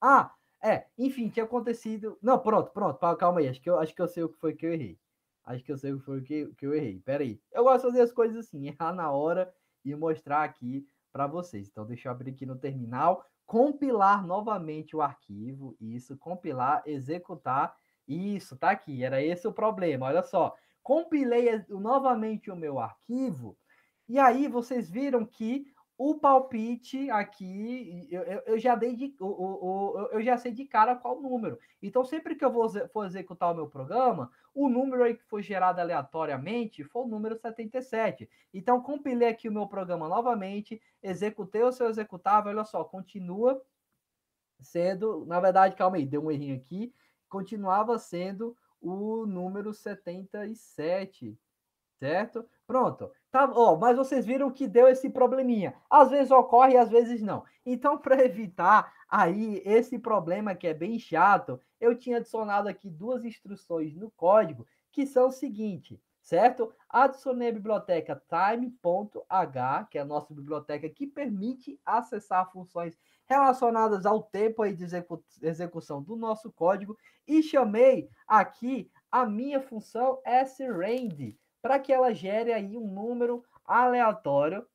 Ah, é, enfim, tinha acontecido. Não, pronto, pronto, calma aí, acho que eu, acho que eu sei o que foi que eu errei. Acho que eu sei o que foi que, que eu errei. Pera aí. Eu gosto de fazer as coisas assim, errar na hora e mostrar aqui para vocês. Então, deixa eu abrir aqui no terminal, compilar novamente o arquivo, isso, compilar, executar. Isso, tá aqui. Era esse o problema. Olha só compilei novamente o meu arquivo, e aí vocês viram que o palpite aqui, eu, eu já dei de, eu, eu, já sei de cara qual número. Então, sempre que eu vou, for executar o meu programa, o número aí que foi gerado aleatoriamente foi o número 77. Então, compilei aqui o meu programa novamente, executei o seu executável, olha só, continua sendo, na verdade, calma aí, deu um errinho aqui, continuava sendo o número 77, certo? Pronto. Tá, ó, mas vocês viram que deu esse probleminha. Às vezes ocorre, às vezes não. Então, para evitar aí esse problema que é bem chato, eu tinha adicionado aqui duas instruções no código que são o seguinte, certo? Adicionei a biblioteca time.h, que é a nossa biblioteca que permite acessar funções relacionadas ao tempo de execu execução do nosso código e chamei aqui a minha função sRand para que ela gere aí um número aleatório,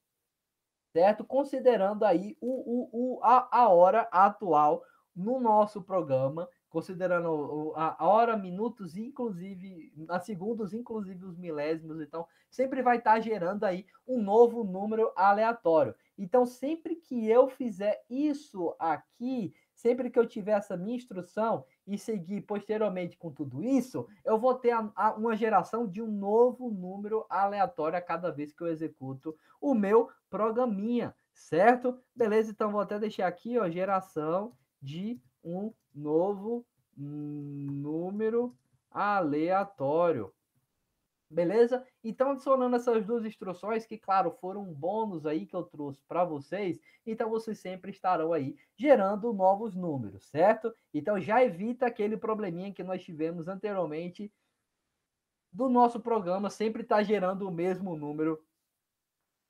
certo? Considerando aí o, o, o, a, a hora atual no nosso programa, considerando a hora, minutos, inclusive, a segundos, inclusive os milésimos. Então, sempre vai estar tá gerando aí um novo número aleatório. Então, sempre que eu fizer isso aqui, sempre que eu tiver essa minha instrução e seguir posteriormente com tudo isso, eu vou ter a, a, uma geração de um novo número aleatório a cada vez que eu executo o meu programinha, certo? Beleza, então vou até deixar aqui, ó, geração de um novo hum, número aleatório. Beleza? Então, adicionando essas duas instruções, que, claro, foram um bônus aí que eu trouxe para vocês, então vocês sempre estarão aí gerando novos números, certo? Então, já evita aquele probleminha que nós tivemos anteriormente do nosso programa, sempre está gerando o mesmo número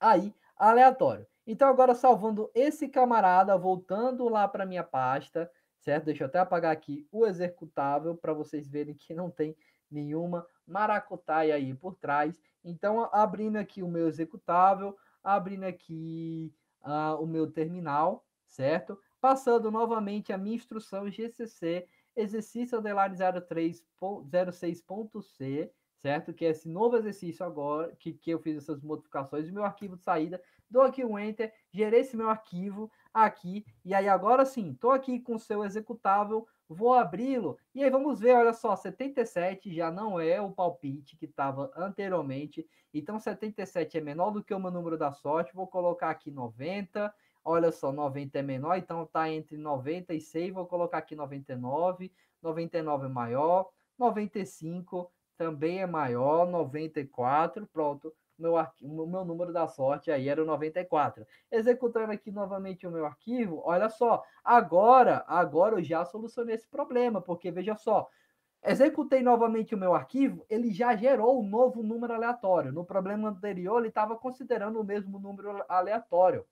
aí, aleatório. Então, agora, salvando esse camarada, voltando lá para minha pasta, certo? Deixa eu até apagar aqui o executável para vocês verem que não tem nenhuma maracutaia aí por trás. Então, abrindo aqui o meu executável, abrindo aqui uh, o meu terminal, certo? Passando novamente a minha instrução GCC, exercício underline 03.06.c, certo? Que é esse novo exercício agora, que, que eu fiz essas modificações, o meu arquivo de saída, dou aqui um Enter, gerei esse meu arquivo aqui, e aí agora sim, estou aqui com o seu executável, vou abri-lo. E aí vamos ver, olha só, 77 já não é o palpite que estava anteriormente. Então 77 é menor do que o meu número da sorte. Vou colocar aqui 90. Olha só, 90 é menor, então está entre 90 e 100. Vou colocar aqui 99. 99 é maior. 95 também é maior. 94, pronto meu, o meu número da sorte aí era o 94. Executando aqui novamente o meu arquivo, olha só, agora, agora eu já solucionei esse problema, porque veja só, executei novamente o meu arquivo, ele já gerou um novo número aleatório. No problema anterior, ele estava considerando o mesmo número aleatório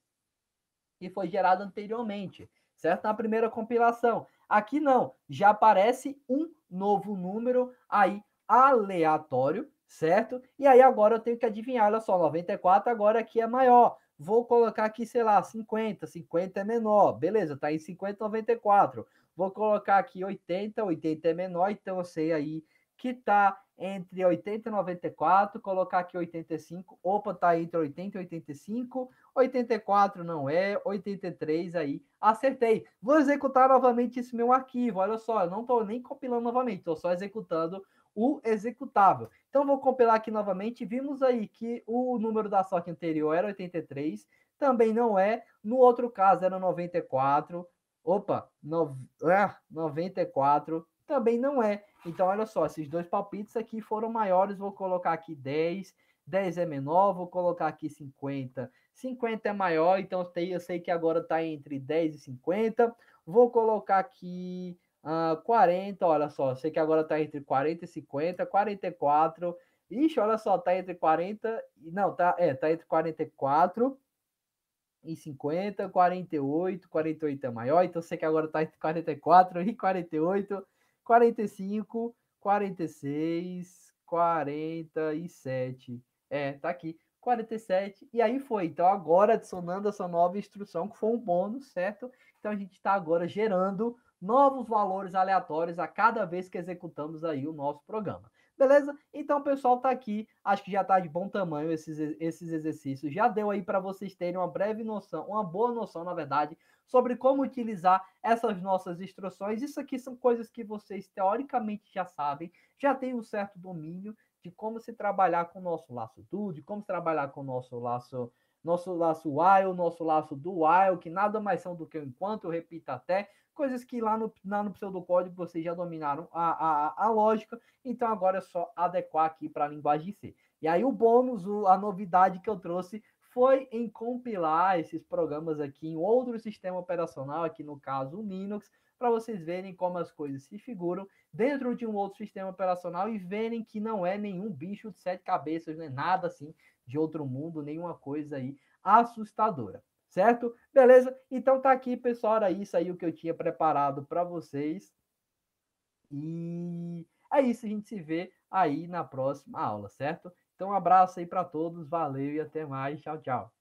que foi gerado anteriormente, certo? Na primeira compilação. Aqui não, já aparece um novo número aí aleatório certo? E aí agora eu tenho que adivinhar, olha só, 94 agora aqui é maior. Vou colocar aqui, sei lá, 50, 50 é menor. Beleza, tá em 50, 94. Vou colocar aqui 80, 80 é menor, então eu sei aí que tá entre 80 e 94, colocar aqui 85. Opa, tá entre 80 e 85. 84 não é, 83 aí, acertei. Vou executar novamente esse meu arquivo. Olha só, eu não tô nem compilando novamente, tô só executando o executável. Então, vou compilar aqui novamente. Vimos aí que o número da sorte anterior era 83, também não é. No outro caso, era 94. Opa, no, ah, 94 também não é. Então, olha só, esses dois palpites aqui foram maiores. Vou colocar aqui 10, 10 é menor, vou colocar aqui 50. 50 é maior, então eu sei que agora está entre 10 e 50. Vou colocar aqui Uh, 40, olha só, sei que agora tá entre 40 e 50, 44. Ixi, olha só, tá entre 40 e não, tá, é, tá entre 44 e 50, 48, 48 é maior, então sei que agora tá entre 44 e 48, 45, 46, 47. É, tá aqui. 47, e aí foi. Então, agora adicionando essa nova instrução, que foi um bônus, certo? Então, a gente tá agora gerando novos valores aleatórios a cada vez que executamos aí o nosso programa. Beleza? Então, pessoal, tá aqui. Acho que já tá de bom tamanho esses, esses exercícios. Já deu aí para vocês terem uma breve noção, uma boa noção, na verdade, sobre como utilizar essas nossas instruções. Isso aqui são coisas que vocês teoricamente já sabem, já tem um certo domínio de como se trabalhar com o nosso laço do, de como se trabalhar com o nosso laço nosso laço while, nosso laço do while, que nada mais são do que o enquanto, eu repito até, coisas que lá no, lá no pseudocódigo vocês já dominaram a, a, a lógica, então agora é só adequar aqui para a linguagem C. E aí o bônus, o, a novidade que eu trouxe foi em compilar esses programas aqui em outro sistema operacional, aqui no caso o Linux, para vocês verem como as coisas se figuram dentro de um outro sistema operacional e verem que não é nenhum bicho de sete cabeças, nem é nada assim de outro mundo, nenhuma coisa aí assustadora certo? Beleza? Então tá aqui, pessoal, era isso aí o que eu tinha preparado para vocês. E é isso, a gente se vê aí na próxima aula, certo? Então um abraço aí para todos, valeu e até mais, tchau, tchau.